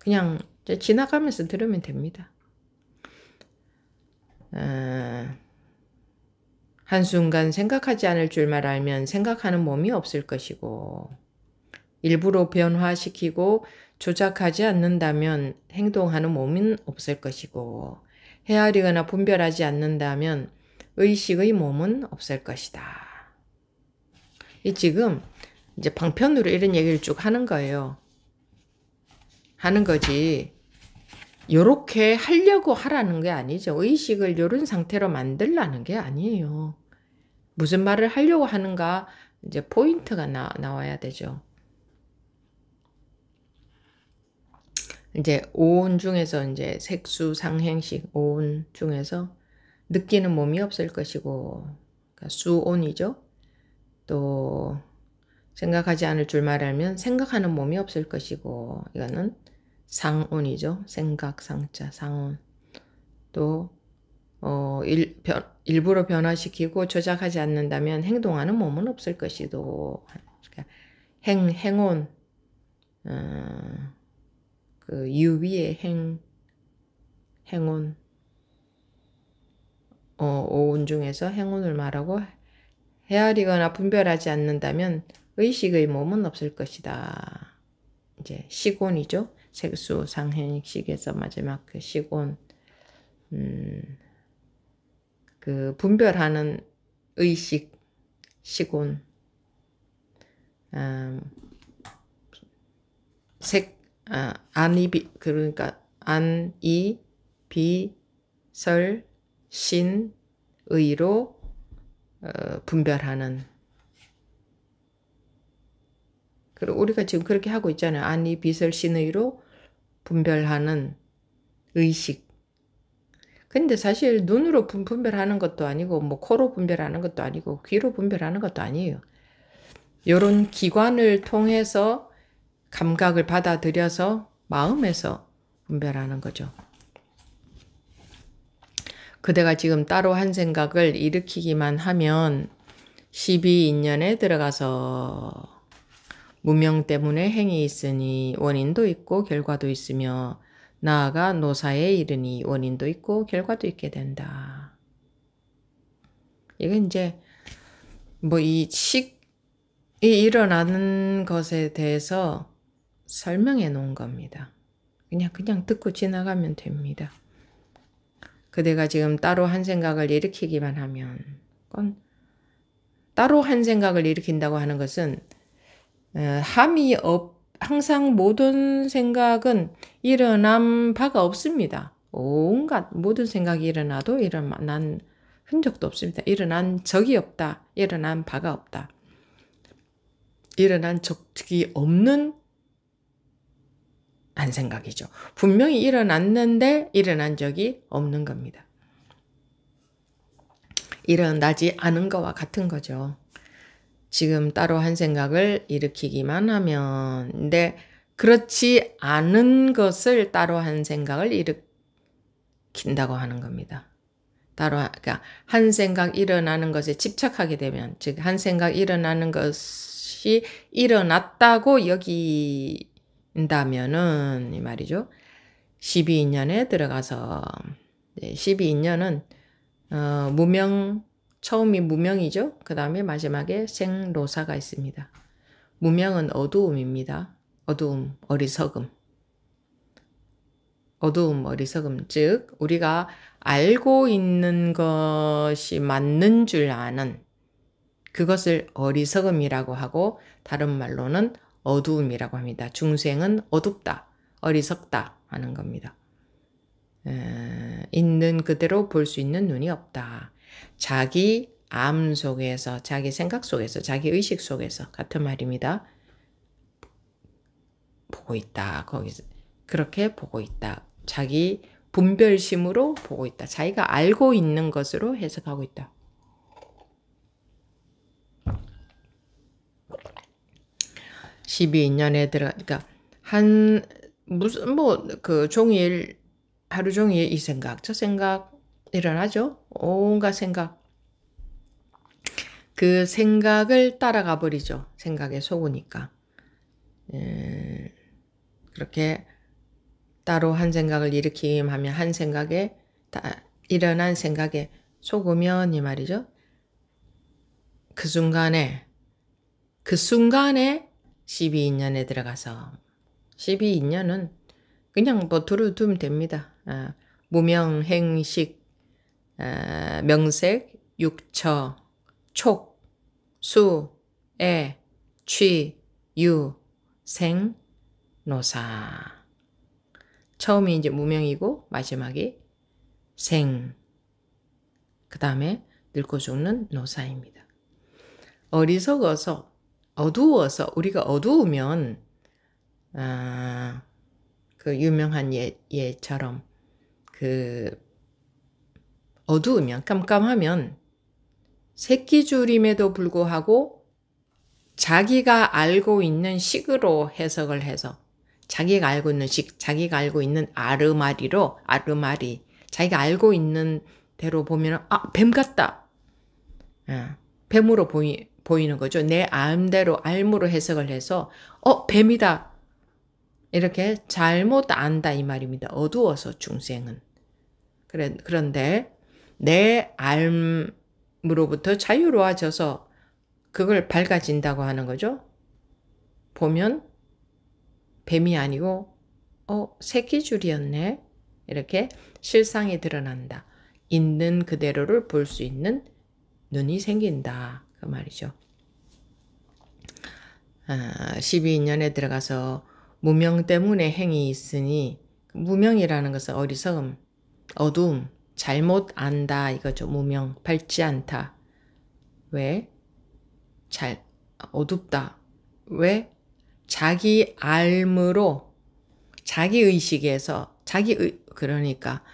그냥 지나가면서 들으면 됩니다. 아, 한순간 생각하지 않을 줄만 알면 생각하는 몸이 없을 것이고, 일부러 변화시키고 조작하지 않는다면 행동하는 몸은 없을 것이고, 헤아리거나 분별하지 않는다면 의식의 몸은 없을 것이다. 이 지금 이제 방편으로 이런 얘기를 쭉 하는 거예요. 하는 거지. 요렇게 하려고 하라는 게 아니죠. 의식을 요런 상태로 만들라는 게 아니에요. 무슨 말을 하려고 하는가 이제 포인트가 나, 나와야 되죠. 이제 오온 중에서 이제 색수 상행식 오온 중에서 느끼는 몸이 없을 것이고 그러니까 수온이죠. 또 생각하지 않을 줄 말하면 생각하는 몸이 없을 것이고 이거는 상온이죠. 생각 상자 상온. 또 어, 일, 변, 일부러 변화시키고 조작하지 않는다면 행동하는 몸은 없을 것이도. 그러니까 행 행온 어, 그 유위의 행 행온 어, 오온 중에서 행운을 말하고 헤아리거나 분별하지 않는다면 의식의 몸은 없을 것이다. 이제 시곤이죠. 색수 상현식에서 마지막 그 시곤 음, 그 분별하는 의식 시곤 음, 색 아, 안이 비 그러니까 안이 비설 신 의로 어, 분별하는 그리고 우리가 지금 그렇게 하고 있잖아요. 안이 비설 신의로 분별하는 의식. 근데 사실 눈으로 분별하는 것도 아니고 뭐 코로 분별하는 것도 아니고 귀로 분별하는 것도 아니에요. 이런 기관을 통해서 감각을 받아들여서 마음에서 분별하는 거죠. 그대가 지금 따로 한 생각을 일으키기만 하면 12인년에 들어가서 무명 때문에 행이 있으니 원인도 있고 결과도 있으며 나아가 노사에 이르니 원인도 있고 결과도 있게 된다. 이건 이제 뭐 이 식이 일어나는 것에 대해서 설명해 놓은 겁니다. 그냥 그냥 듣고 지나가면 됩니다. 그대가 지금 따로 한 생각을 일으키기만 하면 그건 따로 한 생각을 일으킨다고 하는 것은 함이 없, 항상 모든 생각은 일어난 바가 없습니다. 온갖 모든 생각이 일어나도 일어난 흔적도 없습니다. 일어난 적이 없다. 일어난 바가 없다. 일어난 적이 없는 안 생각이죠. 분명히 일어났는데 일어난 적이 없는 겁니다. 일어나지 않은 것과 같은 거죠. 지금 따로 한 생각을 일으키기만 하면. 근데 그렇지 않은 것을 따로 한 생각을 일으킨다고 하는 겁니다. 따로, 그러니까 한 생각 일어나는 것에 집착하게 되면, 즉, 한 생각 일어나는 것이 일어났다고 여기인다면은, 이 말이죠. 1 2년에 들어가서, 1 2년은 어, 무명 처음이 무명이죠. 그 다음에 마지막에 생로사가 있습니다. 무명은 어두움입니다. 어두움, 어리석음. 어두움, 어리석음. 즉, 우리가 알고 있는 것이 맞는 줄 아는 그것을 어리석음이라고 하고 다른 말로는 어두움이라고 합니다. 중생은 어둡다, 어리석다 하는 겁니다. 에, 있는 그대로 볼 수 있는 눈이 없다. 자기 암 속에서, 자기 생각 속에서, 자기 의식 속에서 같은 말입니다. 보고 있다. 거기서 그렇게 보고 있다. 자기 분별심으로 보고 있다. 자기가 알고 있는 것으로 해석하고 있다. 십이 년에 들어, 그러니까 한 무슨 뭐 그 종일 하루 종일 이 생각 저 생각 일어나죠. 온갖 생각. 그 생각을 따라가 버리죠. 생각에 속으니까. 예, 그렇게 따로 한 생각을 일으키면 하면 한 생각에 일어난 생각에 속으면 이 말이죠. 그 순간에 그 순간에 12인년에 들어가서 12인년은 그냥 뭐 들어두면 됩니다. 아, 무명행식 어, 명색, 육처, 촉, 수, 애, 취, 유, 생, 노사. 처음이 이제 무명이고 마지막이 생. 그 다음에 늙고 죽는 노사입니다. 어리석어서 어두워서 우리가 어두우면 아, 그 유명한 예, 예처럼 그 어두우면 깜깜하면 새끼줄임에도 불구하고 자기가 알고 있는 식으로 해석을 해서 자기가 알고 있는 식, 자기가 알고 있는 아르마리로 아르마리 자기가 알고 있는 대로 보면 아뱀 같다. 예, 뱀으로 보이, 보이는 거죠. 내 암대로 알무로 해석을 해서 어 뱀이다. 이렇게 잘못 안다 이 말입니다. 어두워서 중생은. 그래, 그런데 내 알음으로부터 자유로워져서 그걸 밝아진다고 하는 거죠. 보면 뱀이 아니고 어 새끼줄이었네 이렇게 실상이 드러난다. 있는 그대로를 볼 수 있는 눈이 생긴다 그 말이죠. 아, 1 2년에 들어가서 무명 때문에 행이 있으니 무명이라는 것은 어리석음, 어두 잘못 안다 이거죠. 무명 밝지 않다. 왜? 잘 어둡다. 왜? 자기 알므로 자기 의식에서 자기 의, 그러니까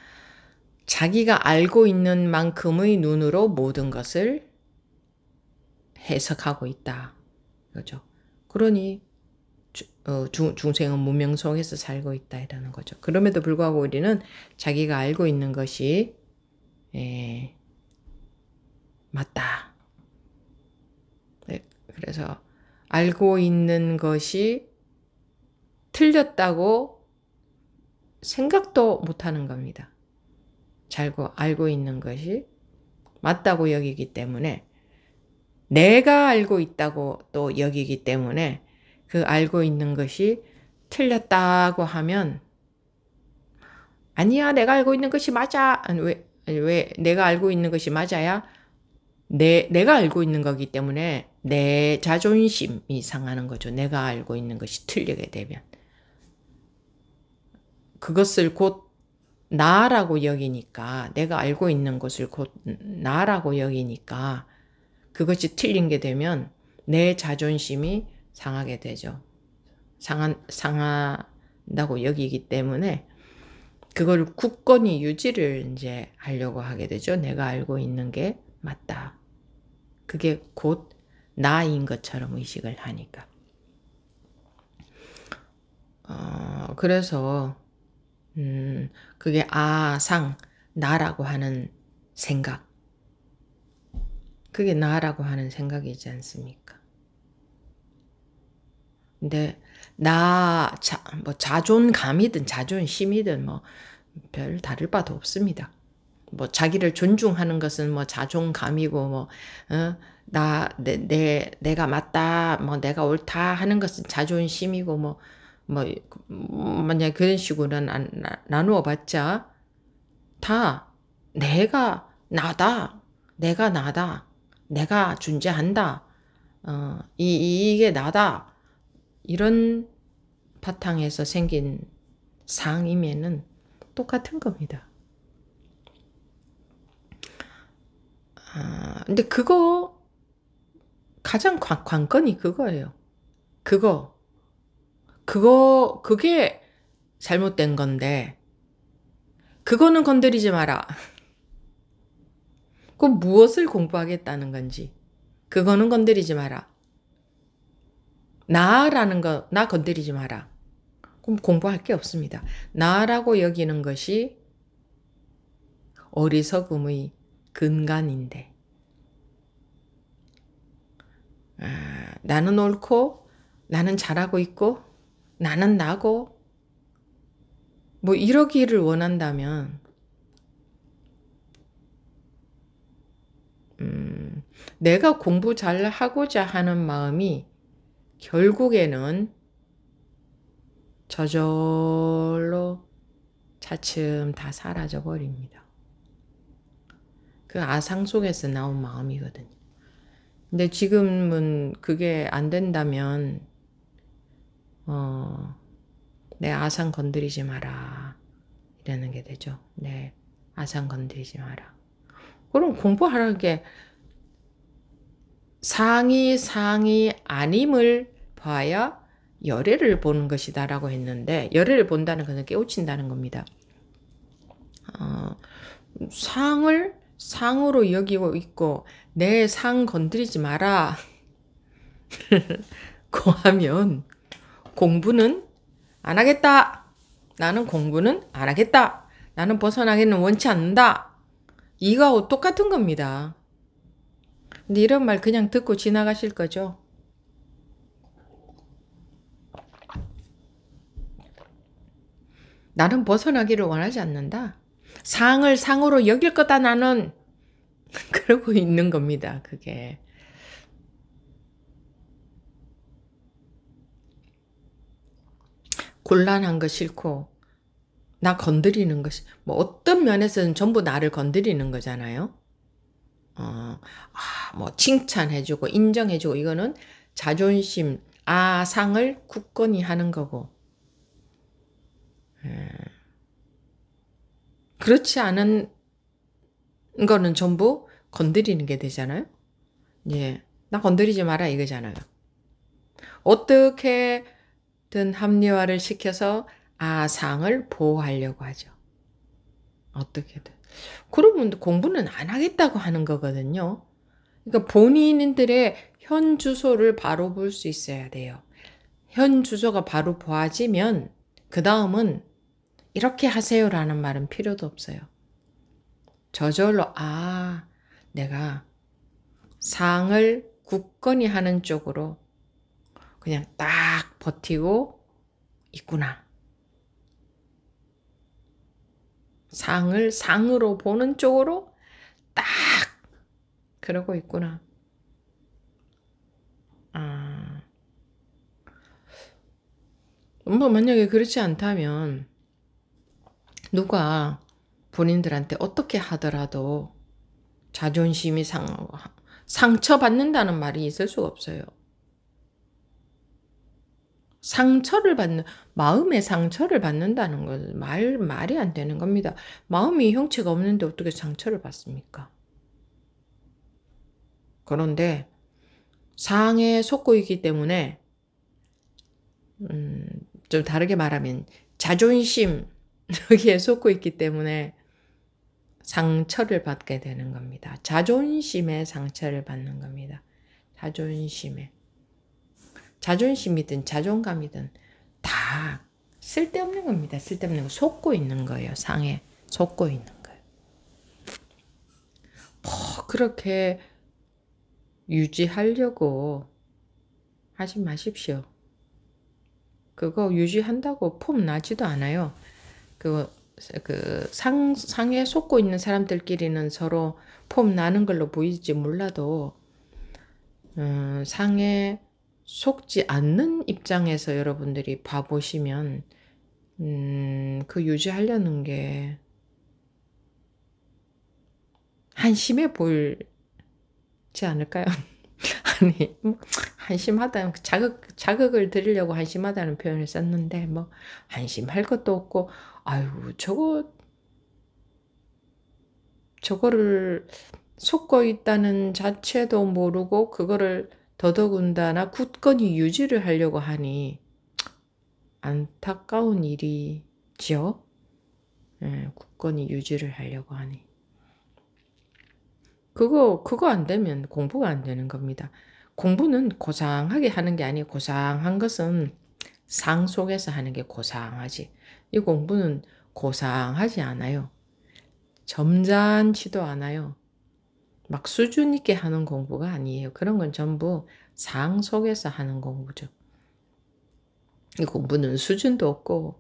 자기가 알고 있는 만큼의 눈으로 모든 것을 해석하고 있다. 그죠? 그러니 어, 중, 생은 무명 속에서 살고 있다 이라는 거죠. 그럼에도 불구하고 우리는 자기가 알고 있는 것이 예, 맞다. 네, 그래서 알고 있는 것이 틀렸다고 생각도 못하는 겁니다. 잘 알고 있는 것이 맞다고 여기기 때문에 내가 알고 있다고 또 여기기 때문에 그 알고 있는 것이 틀렸다고 하면 아니야 내가 알고 있는 것이 맞아 왜, 왜 내가 알고 있는 것이 맞아야 내, 내가 알고 있는 거기 때문에 내 자존심이 상하는 거죠. 내가 알고 있는 것이 틀리게 되면. 그것을 곧 나라고 여기니까, 내가 알고 있는 것을 곧 나라고 여기니까, 그것이 틀린 게 되면 내 자존심이 상하게 되죠. 상한, 상한다고 여기기 때문에 그걸 굳건히 유지를 이제 하려고 하게 되죠. 내가 알고 있는 게 맞다. 그게 곧 나인 것처럼 의식을 하니까. 어, 그래서, 음, 그게 아, 상, 나라고 하는 생각. 그게 나라고 하는 생각이지 않습니까? 근데 나, 자, 뭐 자존감이든 자존심이든 뭐 별 다를 바도 없습니다. 뭐 자기를 존중하는 것은 뭐 자존감이고 뭐 어? 나, 내, 내, 내가 맞다, 뭐, 내가 옳다 하는 것은 자존심이고, 뭐, 뭐, 만약 그런 식으로는 안, 나, 누어 봤자, 다, 내가 나다, 내가 나다, 내가 존재한다, 어, 이, 이게 나다, 이런 바탕에서 생긴 상임에는 똑같은 겁니다. 아, 근데 그거 가장 관, 관건이 그거예요. 그거 그거 그게 잘못된 건데 그거는 건드리지 마라. [LAUGHS] 그 무엇을 공부하겠다는 건지 그거는 건드리지 마라. 나라는 거, 나 건드리지 마라. 그럼 공부할 게 없습니다. 나라고 여기는 것이 어리석음의 근간인데. 아, 나는 옳고, 나는 잘하고 있고, 나는 나고, 뭐 이러기를 원한다면, 음, 내가 공부 잘 하고자 하는 마음이 결국에는 저절로 차츰 다 사라져 버립니다. 그 아상 속에서 나온 마음이거든요. 근데 지금은 그게 안 된다면, 어, 내 아상 건드리지 마라. 이러는 게 되죠. 내 아상 건드리지 마라. 그럼 공부하라게 상이 상이 아님을 봐야 열애를 보는 것이다 라고 했는데 열애를 본다는 것은 깨우친다는 겁니다. 어, 상을 상으로 여기고 있고 내 상 건드리지 마라 [LAUGHS] 고하면 공부는 안 하겠다 나는 공부는 안 하겠다 나는 벗어나기는 원치 않는다 이거하고 똑같은 겁니다. 근데 이런 말 그냥 듣고 지나가실 거죠? 나는 벗어나기를 원하지 않는다. 상을 상으로 여길 거다 나는 [LAUGHS] 그러고 있는 겁니다. 그게. 곤란한 거 싫고 나 건드리는 것이 뭐 어떤 면에서는 전부 나를 건드리는 거잖아요. 어, 아, 뭐 칭찬해주고 인정해주고 이거는 자존심 아상을 굳건히 하는 거고 예. 그렇지 않은 거는 전부 건드리는 게 되잖아요. 예, 나 건드리지 마라 이거잖아요. 어떻게든 합리화를 시켜서 아상을 보호하려고 하죠. 어떻게든. 그러면 공부는 안 하겠다고 하는 거거든요. 그러니까 본인들의 현 주소를 바로 볼 수 있어야 돼요. 현 주소가 바로 보아지면 그 다음은 이렇게 하세요라는 말은 필요도 없어요. 저절로 아 내가 상을 굳건히 하는 쪽으로 그냥 딱 버티고 있구나. 상을 상으로 보는 쪽으로 딱 그러고 있구나. 아. 뭐 만약에 그렇지 않다면 누가 본인들한테 어떻게 하더라도 자존심이 상 상처받는다는 말이 있을 수가 없어요. 상처를 받는 마음의 상처를 받는다는 건 말 말이 안 되는 겁니다. 마음이 형체가 없는데 어떻게 상처를 받습니까? 그런데 상의 속고이기 때문에 음, 좀 다르게 말하면 자존심 여기에 속고 있기 때문에 상처를 받게 되는 겁니다. 자존심에 상처를 받는 겁니다. 자존심에. 자존심이든 자존감이든 다 쓸데없는 겁니다. 쓸데없는 거 속고 있는 거예요. 상에 속고 있는 거예요. 뭐 그렇게 유지하려고 하지 마십시오. 그거 유지한다고 폼 나지도 않아요. 그, 그 상, 상에 속고 있는 사람들끼리는 서로 폼 나는 걸로 보이지 몰라도, 음, 상에 속지 않는 입장에서 여러분들이 봐보시면, 음, 그 유지하려는 게 한심해 보이지 않을까요? [LAUGHS] 아니, 뭐, 한심하다, 자극, 자극을 드리려고 한심하다는 표현을 썼는데, 뭐, 한심할 것도 없고, 아유, 저거, 저거를 속고 있다는 자체도 모르고, 그거를 더더군다나 굳건히 유지를 하려고 하니 안타까운 일이지요. 예, 굳건히 유지를 하려고 하니. 그거, 그거 안 되면 공부가 안 되는 겁니다. 공부는 고상하게 하는 게 아니에요. 고상한 것은 상 속에서 하는 게 고상하지. 이 공부는 고상하지 않아요. 점잖지도 않아요. 막 수준 있게 하는 공부가 아니에요. 그런 건 전부 상 속에서 하는 공부죠. 이 공부는 수준도 없고,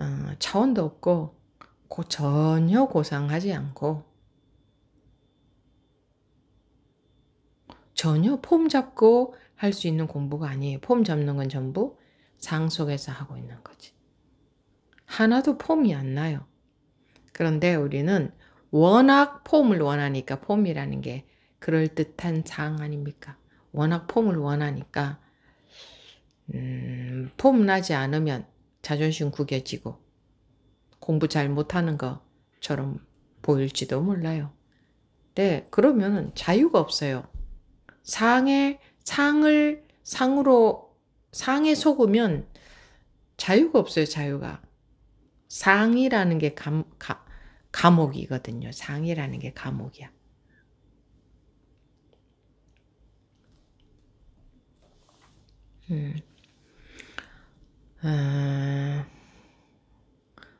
어, 차원도 없고, 고, 전혀 고상하지 않고, 전혀 폼 잡고 할 수 있는 공부가 아니에요. 폼 잡는 건 전부 상 속에서 하고 있는 거지. 하나도 폼이 안 나요. 그런데 우리는 워낙 폼을 원하니까 폼이라는 게 그럴듯한 장 아닙니까? 워낙 폼을 원하니까 음, 폼 나지 않으면 자존심 구겨지고 공부 잘 못하는 것처럼 보일지도 몰라요. 네, 그러면 자유가 없어요. 상에 상을 상으로 상에 속으면 자유가 없어요. 자유가 상이라는 게 감, 가, 감옥이거든요. 상이라는 게 감옥이야. 음. 아,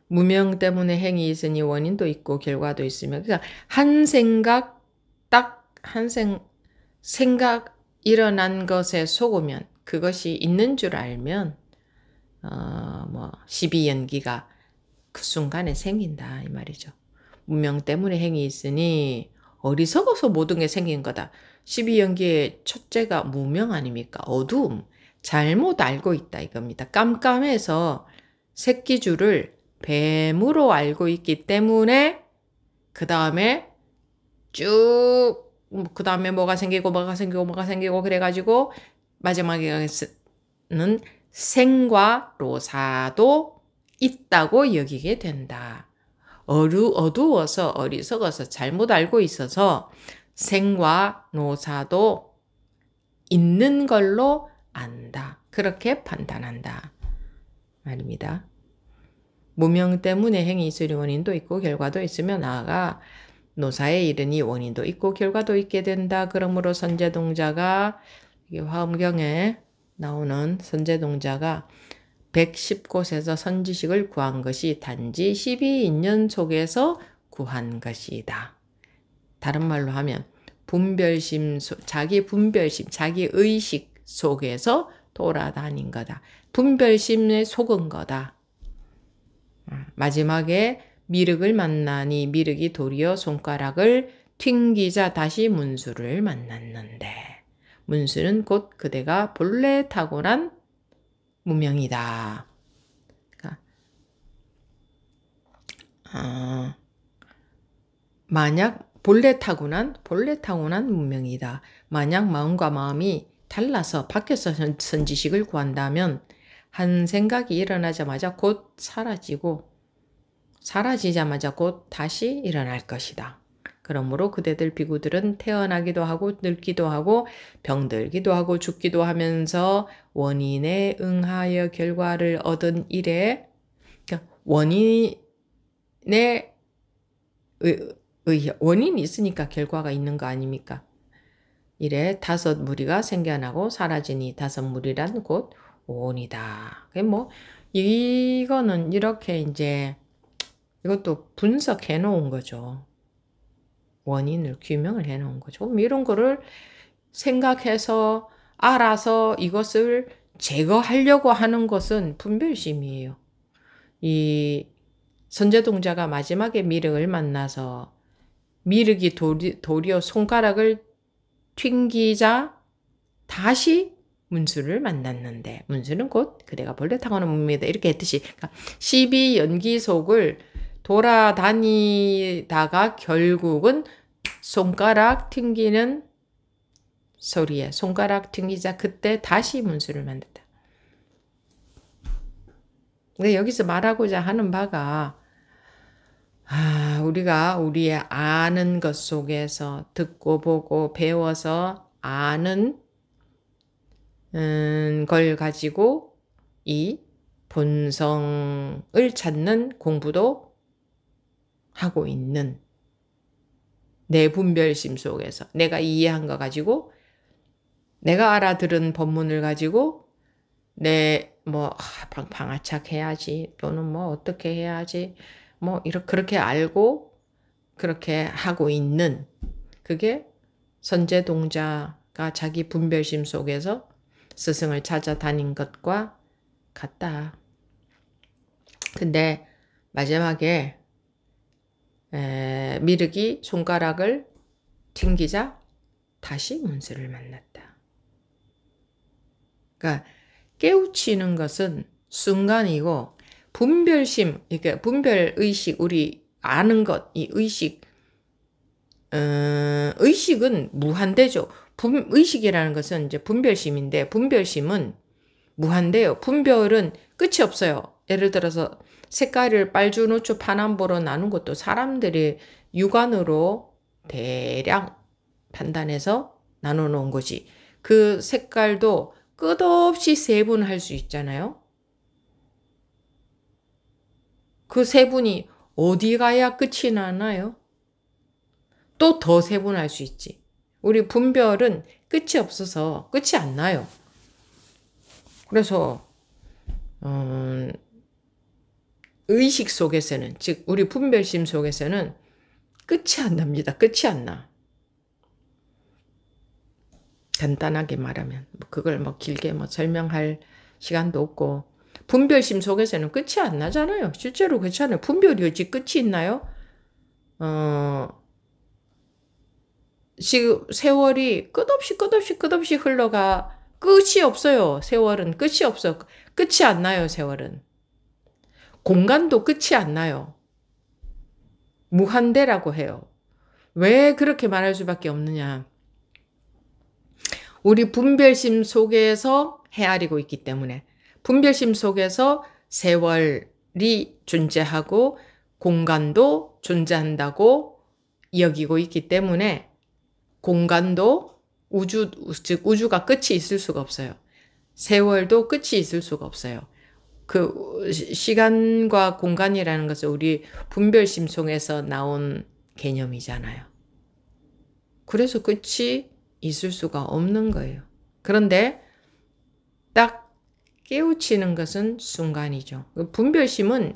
무명 때문에 행이 있으니 원인도 있고 결과도 있으며 그러니까 한 생각 딱한생 생각 일어난 것에 속으면 그것이 있는 줄 알면 어뭐 시비 연기가 그 순간에 생긴다 이 말이죠. 운명 때문에 행이 있으니 어리석어서 모든 게 생긴 거다. 12연기의 첫째가 무명 아닙니까? 어두움. 잘못 알고 있다 이겁니다. 깜깜해서 새끼줄을 뱀으로 알고 있기 때문에 그 다음에 쭉그 뭐 다음에 뭐가 생기고 뭐가 생기고 뭐가 생기고 그래가지고 마지막에는 생과 로사도 있다고 여기게 된다. 어루, 어두워서 어리석어서 잘못 알고 있어서 생과 노사도 있는 걸로 안다. 그렇게 판단한다. 말입니다. 무명 때문에 행위 있을 원인도 있고 결과도 있으며 나아가 노사에 이르니 원인도 있고 결과도 있게 된다. 그러므로 선제동자가 화음경에 나오는 선제동자가 110곳에서 선지식을 구한 것이 단지 1 2인년 속에서 구한 것이다. 다른 말로 하면 분별심, 자기 분별심, 자기 의식 속에서 돌아다닌 거다. 분별심에 속은 거다. 아, 마지막에 미륵을 만나니 미륵이 도리어 손가락을 튕기자 다시 문수를 만났는데 문수는 곧 그대가 본래 타고난 문명이다. 그러니까, 아, 만약 본래 타고난 본래 타고난 문명이다. 만약 마음과 마음이 달라서 바뀌어서 선지식을 구한다면 한 생각이 일어나자마자 곧 사라지고 사라지자마자 곧 다시 일어날 것이다. 그러므로 그대들 비구들은 태어나기도 하고 늙기도 하고 병들기도 하고 죽기도 하면서 원인에 응하여 결과를 얻은 일에 그러니까 원인에 의, 의, 원인이 있으니까 결과가 있는 거 아닙니까? 이래 다섯 무리가 생겨나고 사라지니 다섯 무리란 곧 원이다. 뭐 이거는 이렇게 이제 이것도 분석해 놓은 거죠. 원인을 규명을 해 놓은 거죠. 이런 거를 생각해서 알아서 이것을 제거하려고 하는 것은 분별심이에요. 이 선제동자가 마지막에 미륵을 만나서 미륵이 도리, 어 손가락을 튕기자 다시 문수를 만났는데 문수는 곧 그대가 본래 타고난 문이다 이렇게 했듯이 그러니까 12 연기속을 돌아다니다가 결국은 손가락 튕기는 소리에 손가락 튕기자 그때 다시 문수를 만든다. 근데 여기서 말하고자 하는 바가 아, 우리가 우리의 아는 것 속에서 듣고 보고 배워서 아는 음, 걸 가지고 이 본성을 찾는 공부도 하고 있는 내 분별심 속에서 내가 이해한 거 가지고 내가 알아들은 법문을 가지고 내뭐 아, 방아착 해야지 또는 뭐 어떻게 해야지 뭐 이렇게 그렇게 알고 그렇게 하고 있는 그게 선제 동자가 자기 분별심 속에서 스승을 찾아다닌 것과 같다. 근데 마지막에 에, 미륵이 손가락을 튕기자 다시 문수를 만났다. 그러니까 깨우치는 것은 순간이고 분별심, 그러니까 분별 의식, 우리 아는 것, 이 의식, 어, 의식은 무한대죠. 분, 의식이라는 것은 이제 분별심인데 분별심은 무한대요. 분별은 끝이 없어요. 예를 들어서 색깔을 빨주노초 파남보로 나눈 것도 사람들이 육안으로 대량 판단해서 나눠 놓은 거지. 그 색깔도 끝없이 세분할 수 있잖아요. 그 세분이 어디 가야 끝이 나나요? 또 더 세분할 수 있지. 우리 분별은 끝이 없어서 끝이 안 나요. 그래서 음, 의식 속에서는 즉 우리 분별심 속에서는 끝이 안 납니다. 끝이 안 나. 간단하게 말하면 뭐 그걸 뭐 길게 뭐 설명할 시간도 없고 분별심 속에서는 끝이 안 나잖아요. 실제로 그렇잖아요. 분별이 어찌 끝이 있나요? 어, 지금 세월이 끝없이 끝없이 끝없이 흘러가 끝이 없어요. 세월은 끝이 없어. 끝이 안 나요, 세월은. 공간도 끝이 안 나요. 무한대라고 해요. 왜 그렇게 말할 수밖에 없느냐? 우리 분별심 속에서 헤아리고 있기 때문에 분별심 속에서 세월이 존재하고 공간도 존재한다고 여기고 있기 때문에 공간도 우주, 즉, 우주가 끝이 있을 수가 없어요. 세월도 끝이 있을 수가 없어요. 그 시간과 공간이라는 것은 우리 분별심 속에서 나온 개념이잖아요. 그래서 끝이 있을 수가 없는 거예요. 그런데 딱 깨우치는 것은 순간이죠. 그 분별심은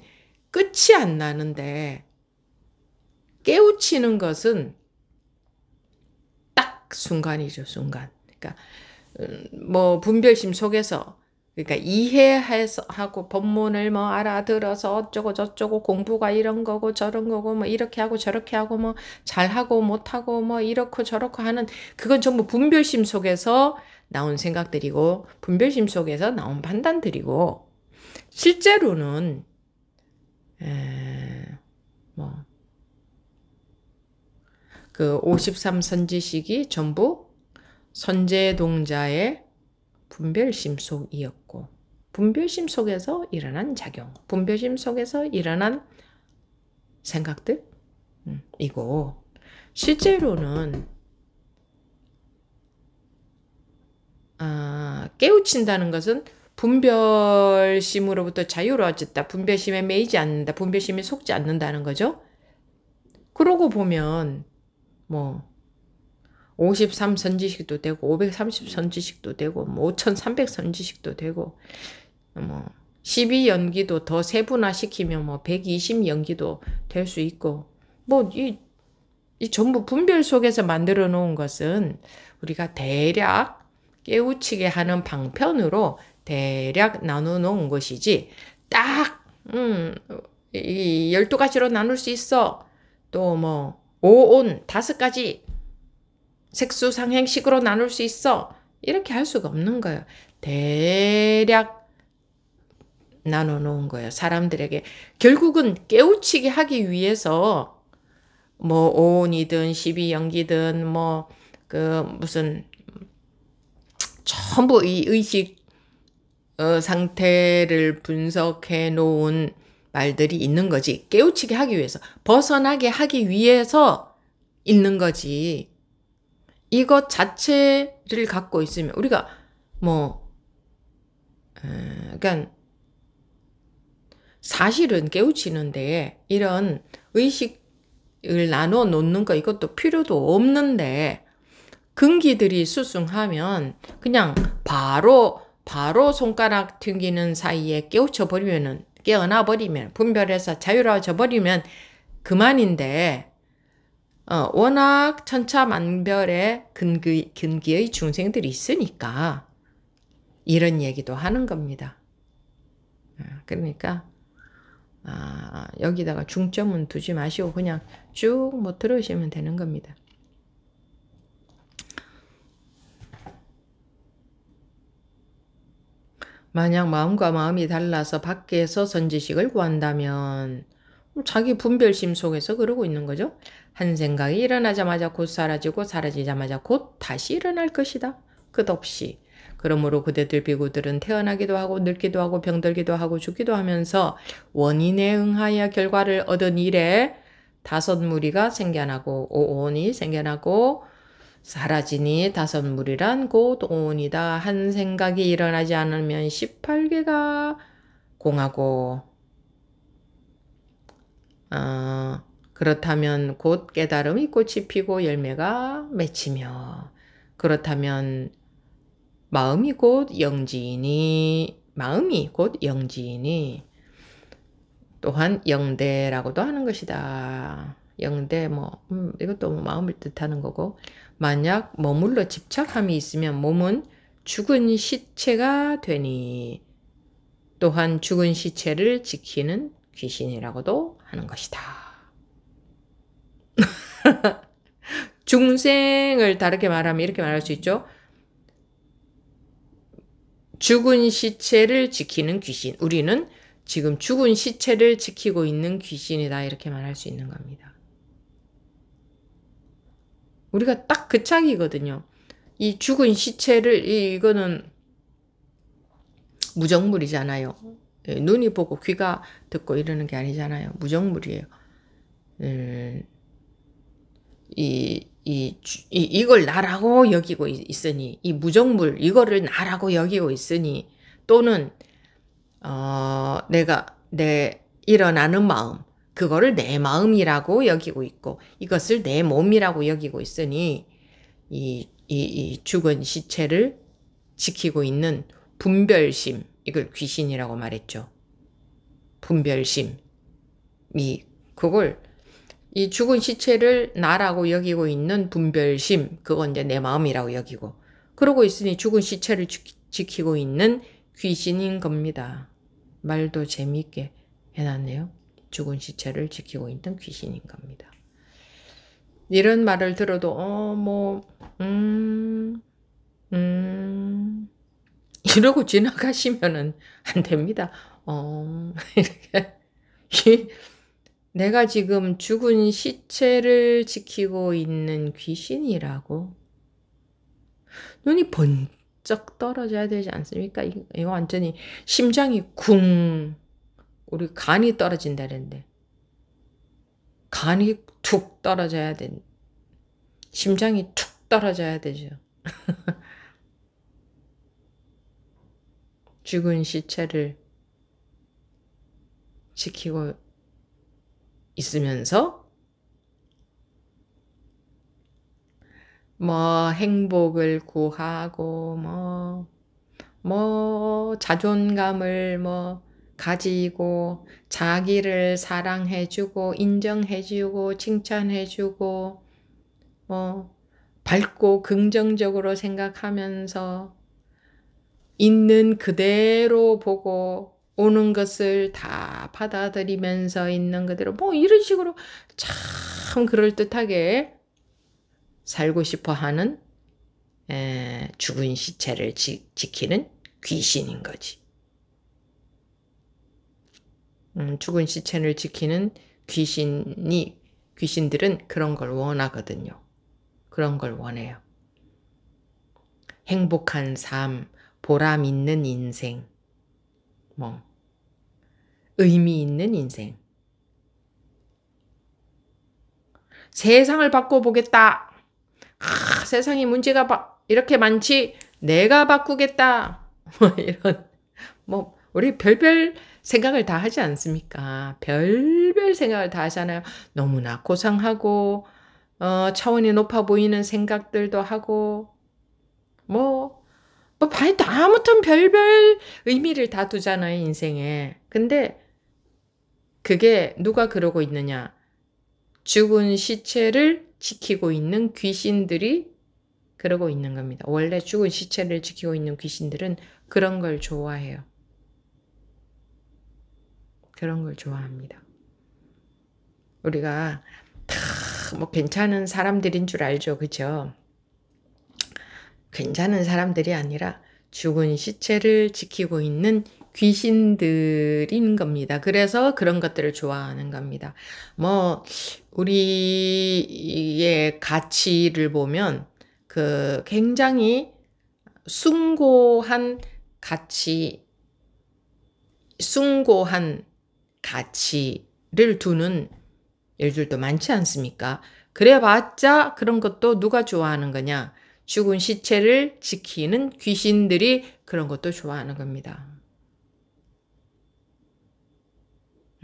끝이 안 나는데 깨우치는 것은 딱 순간이죠, 순간. 그러니까 음, 뭐 분별심 속에서 그러니까 이해하고 해서법문을뭐 알아들어서 어쩌고 저쩌고 공부가 이런 거고 저런 거고 뭐 이렇게 하고 저렇게 하고 뭐 잘하고 못하고 뭐 이렇고 저렇고 하는 그건 전부 분별심 속에서 나온 생각들이고 분별심 속에서 나온 판단들이고 실제로는 뭐그 53선지식이 전부 선제동자의 분별심 속이었고 분별심 속에서 일어난 작용, 분별심 속에서 일어난 생각들 음, 이고 실제로는 아, 깨우친다는 것은 분별심으로부터 자유로워졌다. 분별심에 매이지 않는다. 분별심에 속지 않는다는 거죠. 그러고 보면 뭐 53선지식도 되고 530선지식도 되고 뭐 5300선지식도 되고 뭐 12연기도 더 세분화시키면 뭐 120연기도 될 수 있고 뭐이 이 전부 분별 속에서 만들어 놓은 것은 우리가 대략 깨우치게 하는 방편으로 대략 나눠 놓은 것이지 딱 음, 이 12가지로 나눌 수 있어. 또뭐5온5 가지 색수 상행식으로 나눌 수 있어. 이렇게 할 수가 없는 거예요. 대략 나눠 놓은 거예요. 사람들에게. 결국은 깨우치게 하기 위해서 뭐 오온이든 십이연기든 뭐 그 무슨 전부 이 의식 어, 상태를 분석해 놓은 말들이 있는 거지. 깨우치게 하기 위해서, 벗어나게 하기 위해서 있는 거지. 이것 자체를 갖고 있으면 우리가 뭐 음, 그러니까 사실은 깨우치는데 이런 의식을 나눠 놓는 거 이것도 필요도 없는데 근기들이 수승하면 그냥 바로 바로 손가락 튕기는 사이에 깨우쳐 버리면은 깨어나 버리면 분별해서 자유로워져 버리면 그만인데 어, 워낙 천차만별의 근기, 근기의 중생들이 있으니까 이런 얘기도 하는 겁니다. 어, 그러니까 아, 여기다가 중점은 두지 마시고 그냥 쭉 뭐 들으시면 되는 겁니다. 만약 마음과 마음이 달라서 밖에서 선지식을 구한다면 자기 분별심 속에서 그러고 있는 거죠. 한 생각이 일어나자마자 곧 사라지고 사라지자마자 곧 다시 일어날 것이다. 끝없이. 그러므로 그대들 비구들은 태어나기도 하고 늙기도 하고 병들기도 하고 죽기도 하면서 원인에 응하여 결과를 얻은 일에 다섯 무리가 생겨나고 오온이 생겨나고 사라지니 다섯 무리란 곧 오온이다. 한 생각이 일어나지 않으면 18개가 공하고 어, 그렇다면 곧 깨달음이 꽃이 피고 열매가 맺히며 그렇다면 마음이 곧 영지이니 마음이 곧 영지이니 또한 영대라고도 하는 것이다. 영대 뭐 음, 이것도 뭐 마음을 뜻하는 거고 만약 머물러 집착함이 있으면 몸은 죽은 시체가 되니 또한 죽은 시체를 지키는 귀신이라고도 하는 것이다. [LAUGHS] 중생을 다르게 말하면 이렇게 말할 수 있죠. 죽은 시체를 지키는 귀신. 우리는 지금 죽은 시체를 지키고 있는 귀신이다. 이렇게 말할 수 있는 겁니다. 우리가 딱그 착이거든요. 이 죽은 시체를, 이, 이거는 무정물이잖아요. 예, 눈이 보고 귀가 듣고 이러는 게 아니잖아요. 무정물이에요. 음, 이, 이, 이, 이걸 나라고 여기고 있으니, 이 무정물, 이거를 나라고 여기고 있으니, 또는, 어, 내가, 내 일어나는 마음, 그거를 내 마음이라고 여기고 있고, 이것을 내 몸이라고 여기고 있으니, 이, 이, 이 죽은 시체를 지키고 있는 분별심, 이걸 귀신이라고 말했죠. 분별심이, 그걸 이 죽은 시체를 나라고 여기고 있는 분별심, 그건 이제 내 마음이라고 여기고, 그러고 있으니 죽은 시체를 지키고 있는 귀신인 겁니다. 말도 재미있게 해놨네요. 죽은 시체를 지키고 있는 귀신인 겁니다. 이런 말을 들어도, 어, 뭐, 음, 음, 이러고 지나가시면안 됩니다. 어, [LAUGHS] 이렇게. 내가 지금 죽은 시체를 지키고 있는 귀신이라고 눈이 번쩍 떨어져야 되지 않습니까? 이거 완전히 심장이 쿵 우리 간이 떨어진다는데 간이 툭 떨어져야 된 심장이 툭 떨어져야 되죠. [LAUGHS] 죽은 시체를 지키고 있으면서 뭐 행복을 구하고 뭐뭐 뭐 자존감을 뭐 가지고 자기를 사랑해주고 인정해주고 칭찬해주고 뭐 밝고 긍정적으로 생각하면서 있는 그대로 보고 오는 것을 다 받아들이면서 있는 그대로 뭐 이런 식으로 참 그럴듯하게 살고 싶어 하는 에, 죽은 시체를 지, 키는 귀신인 거지. 음, 죽은 시체를 지키는 귀신이 귀신들은 그런 걸 원하거든요. 그런 걸 원해요. 행복한 삶, 보람 있는 인생. 뭐 의미 있는 인생. 세상을 바꿔보겠다. 아, 세상에 문제가 바, 이렇게 많지. 내가 바꾸겠다. [LAUGHS] 뭐 이런 뭐 우리 별별 생각을 다 하지 않습니까? 별별 생각을 다 하잖아요. 너무나 고상하고 어, 차원이 높아 보이는 생각들도 하고 뭐뭐 아무튼 별별 의미를 다 두잖아요, 인생에. 근데 그게 누가 그러고 있느냐? 죽은 시체를 지키고 있는 귀신들이 그러고 있는 겁니다. 원래 죽은 시체를 지키고 있는 귀신들은 그런 걸 좋아해요. 그런 걸 좋아합니다. 우리가 다 뭐 괜찮은 사람들인 줄 알죠, 그죠? 괜찮은 사람들이 아니라 죽은 시체를 지키고 있는 귀신들인 겁니다. 그래서 그런 것들을 좋아하는 겁니다. 뭐, 우리의 가치를 보면 그 굉장히 숭고한 가치, 숭고한 가치를 두는 일들도 많지 않습니까? 그래봤자 그런 것도 누가 좋아하는 거냐? 죽은 시체를 지키는 귀신들이 그런 것도 좋아하는 겁니다.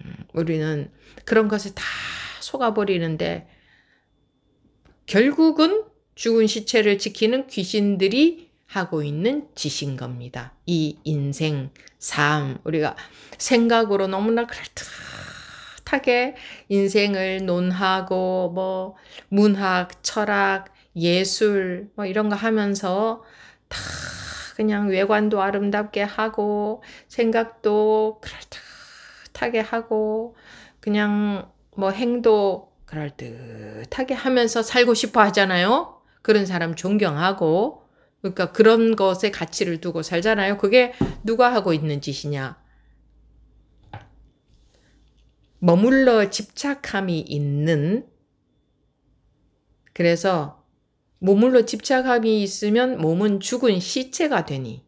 음, 우리는 그런 것에 다 속아버리는데 결국은 죽은 시체를 지키는 귀신들이 하고 있는 짓인 겁니다. 이 인생, 삶, 우리가 생각으로 너무나 그럴듯하게 인생을 논하고 뭐 문학, 철학, 예술 뭐 이런 거 하면서 다 그냥 외관도 아름답게 하고 생각도 그럴듯하게 하고 그냥 뭐 행도 그럴듯하게 하면서 살고 싶어 하잖아요. 그런 사람 존경하고 그러니까 그런 것에 가치를 두고 살잖아요. 그게 누가 하고 있는 짓이냐? 머물러 집착함이 있는 그래서 몸으로 집착함이 있으면 몸은 죽은 시체가 되니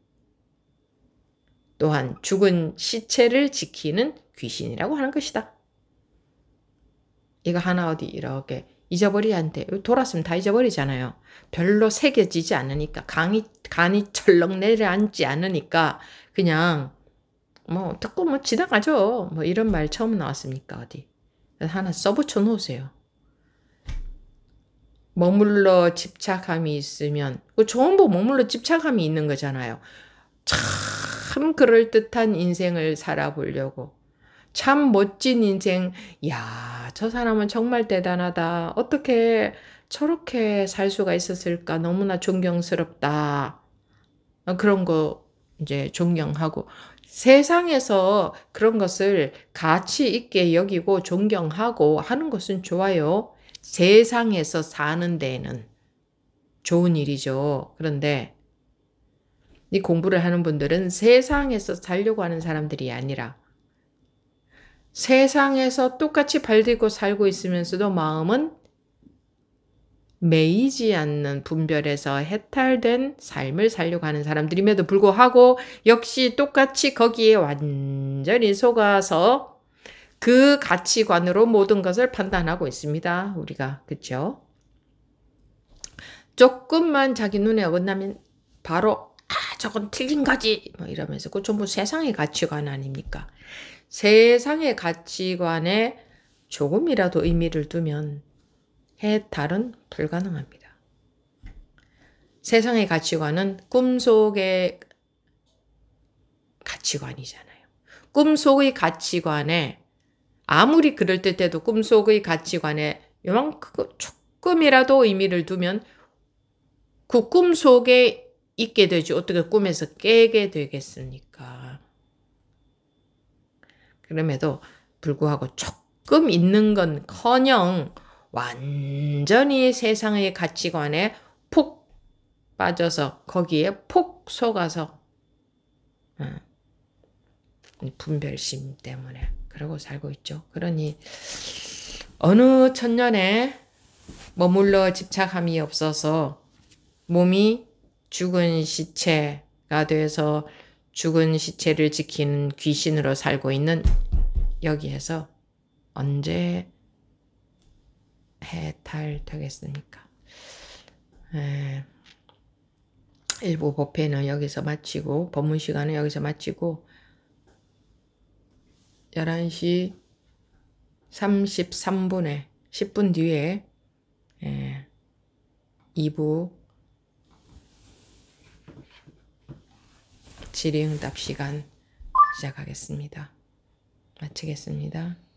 또한 죽은 시체를 지키는 귀신이라고 하는 것이다. 이거 하나 어디 이렇게 잊어버리한테 돌았으면 다 잊어버리잖아요. 별로 새겨지지 않으니까 간이 간이 철렁 내려앉지 않으니까 그냥 뭐 듣고 뭐 지나가죠. 뭐 이런 말 처음 나왔습니까 어디 하나 써붙여 놓으세요. 머물러 집착함이 있으면 그 좋은 법 머물러 집착함이 있는 거잖아요. 참 그럴듯한 인생을 살아보려고 참 멋진 인생 야 저 사람은 정말 대단하다 어떻게 저렇게 살 수가 있었을까 너무나 존경스럽다 어, 그런 거 이제 존경하고 세상에서 그런 것을 가치 있게 여기고 존경하고 하는 것은 좋아요. 세상에서 사는 데에는 좋은 일이죠. 그런데 이 공부를 하는 분들은 세상에서 살려고 하는 사람들이 아니라 세상에서 똑같이 발디고 살고 있으면서도 마음은 매이지 않는 분별에서 해탈된 삶을 살려고 하는 사람들임에도 불구하고 역시 똑같이 거기에 완전히 속아서 그 가치관으로 모든 것을 판단하고 있습니다. 우리가 그렇죠? 조금만 자기 눈에 어긋나면 바로 아 저건 틀린 거지 뭐 이러면서 그 전부 세상의 가치관 아닙니까? 세상의 가치관에 조금이라도 의미를 두면 해탈은 불가능합니다. 세상의 가치관은 꿈속의 가치관이잖아요. 꿈속의 가치관에 아무리 그럴 때도 꿈속의 가치관에 요만큼 그 조금이라도 의미를 두면 그 꿈속에 있게 되지 어떻게 꿈에서 깨게 되겠습니까? 그럼에도 불구하고 조금 있는 건 커녕 완전히 세상의 가치관에 폭 빠져서 거기에 폭 속아서 어, 분별심 때문에 그러고 살고 있죠. 그러니 어느 천년에 머물러 집착함이 없어서 몸이 죽은 시체가 돼서 죽은 시체를 지키는 귀신으로 살고 있는 여기에서 언제 해탈되겠습니까? 에, 예. 일부 법회는 여기서 마치고 법문 시간은 여기서 마치고 11시 33분에 10분 뒤에 예, 2부 질의응답 시간 시작하겠습니다. 마치겠습니다.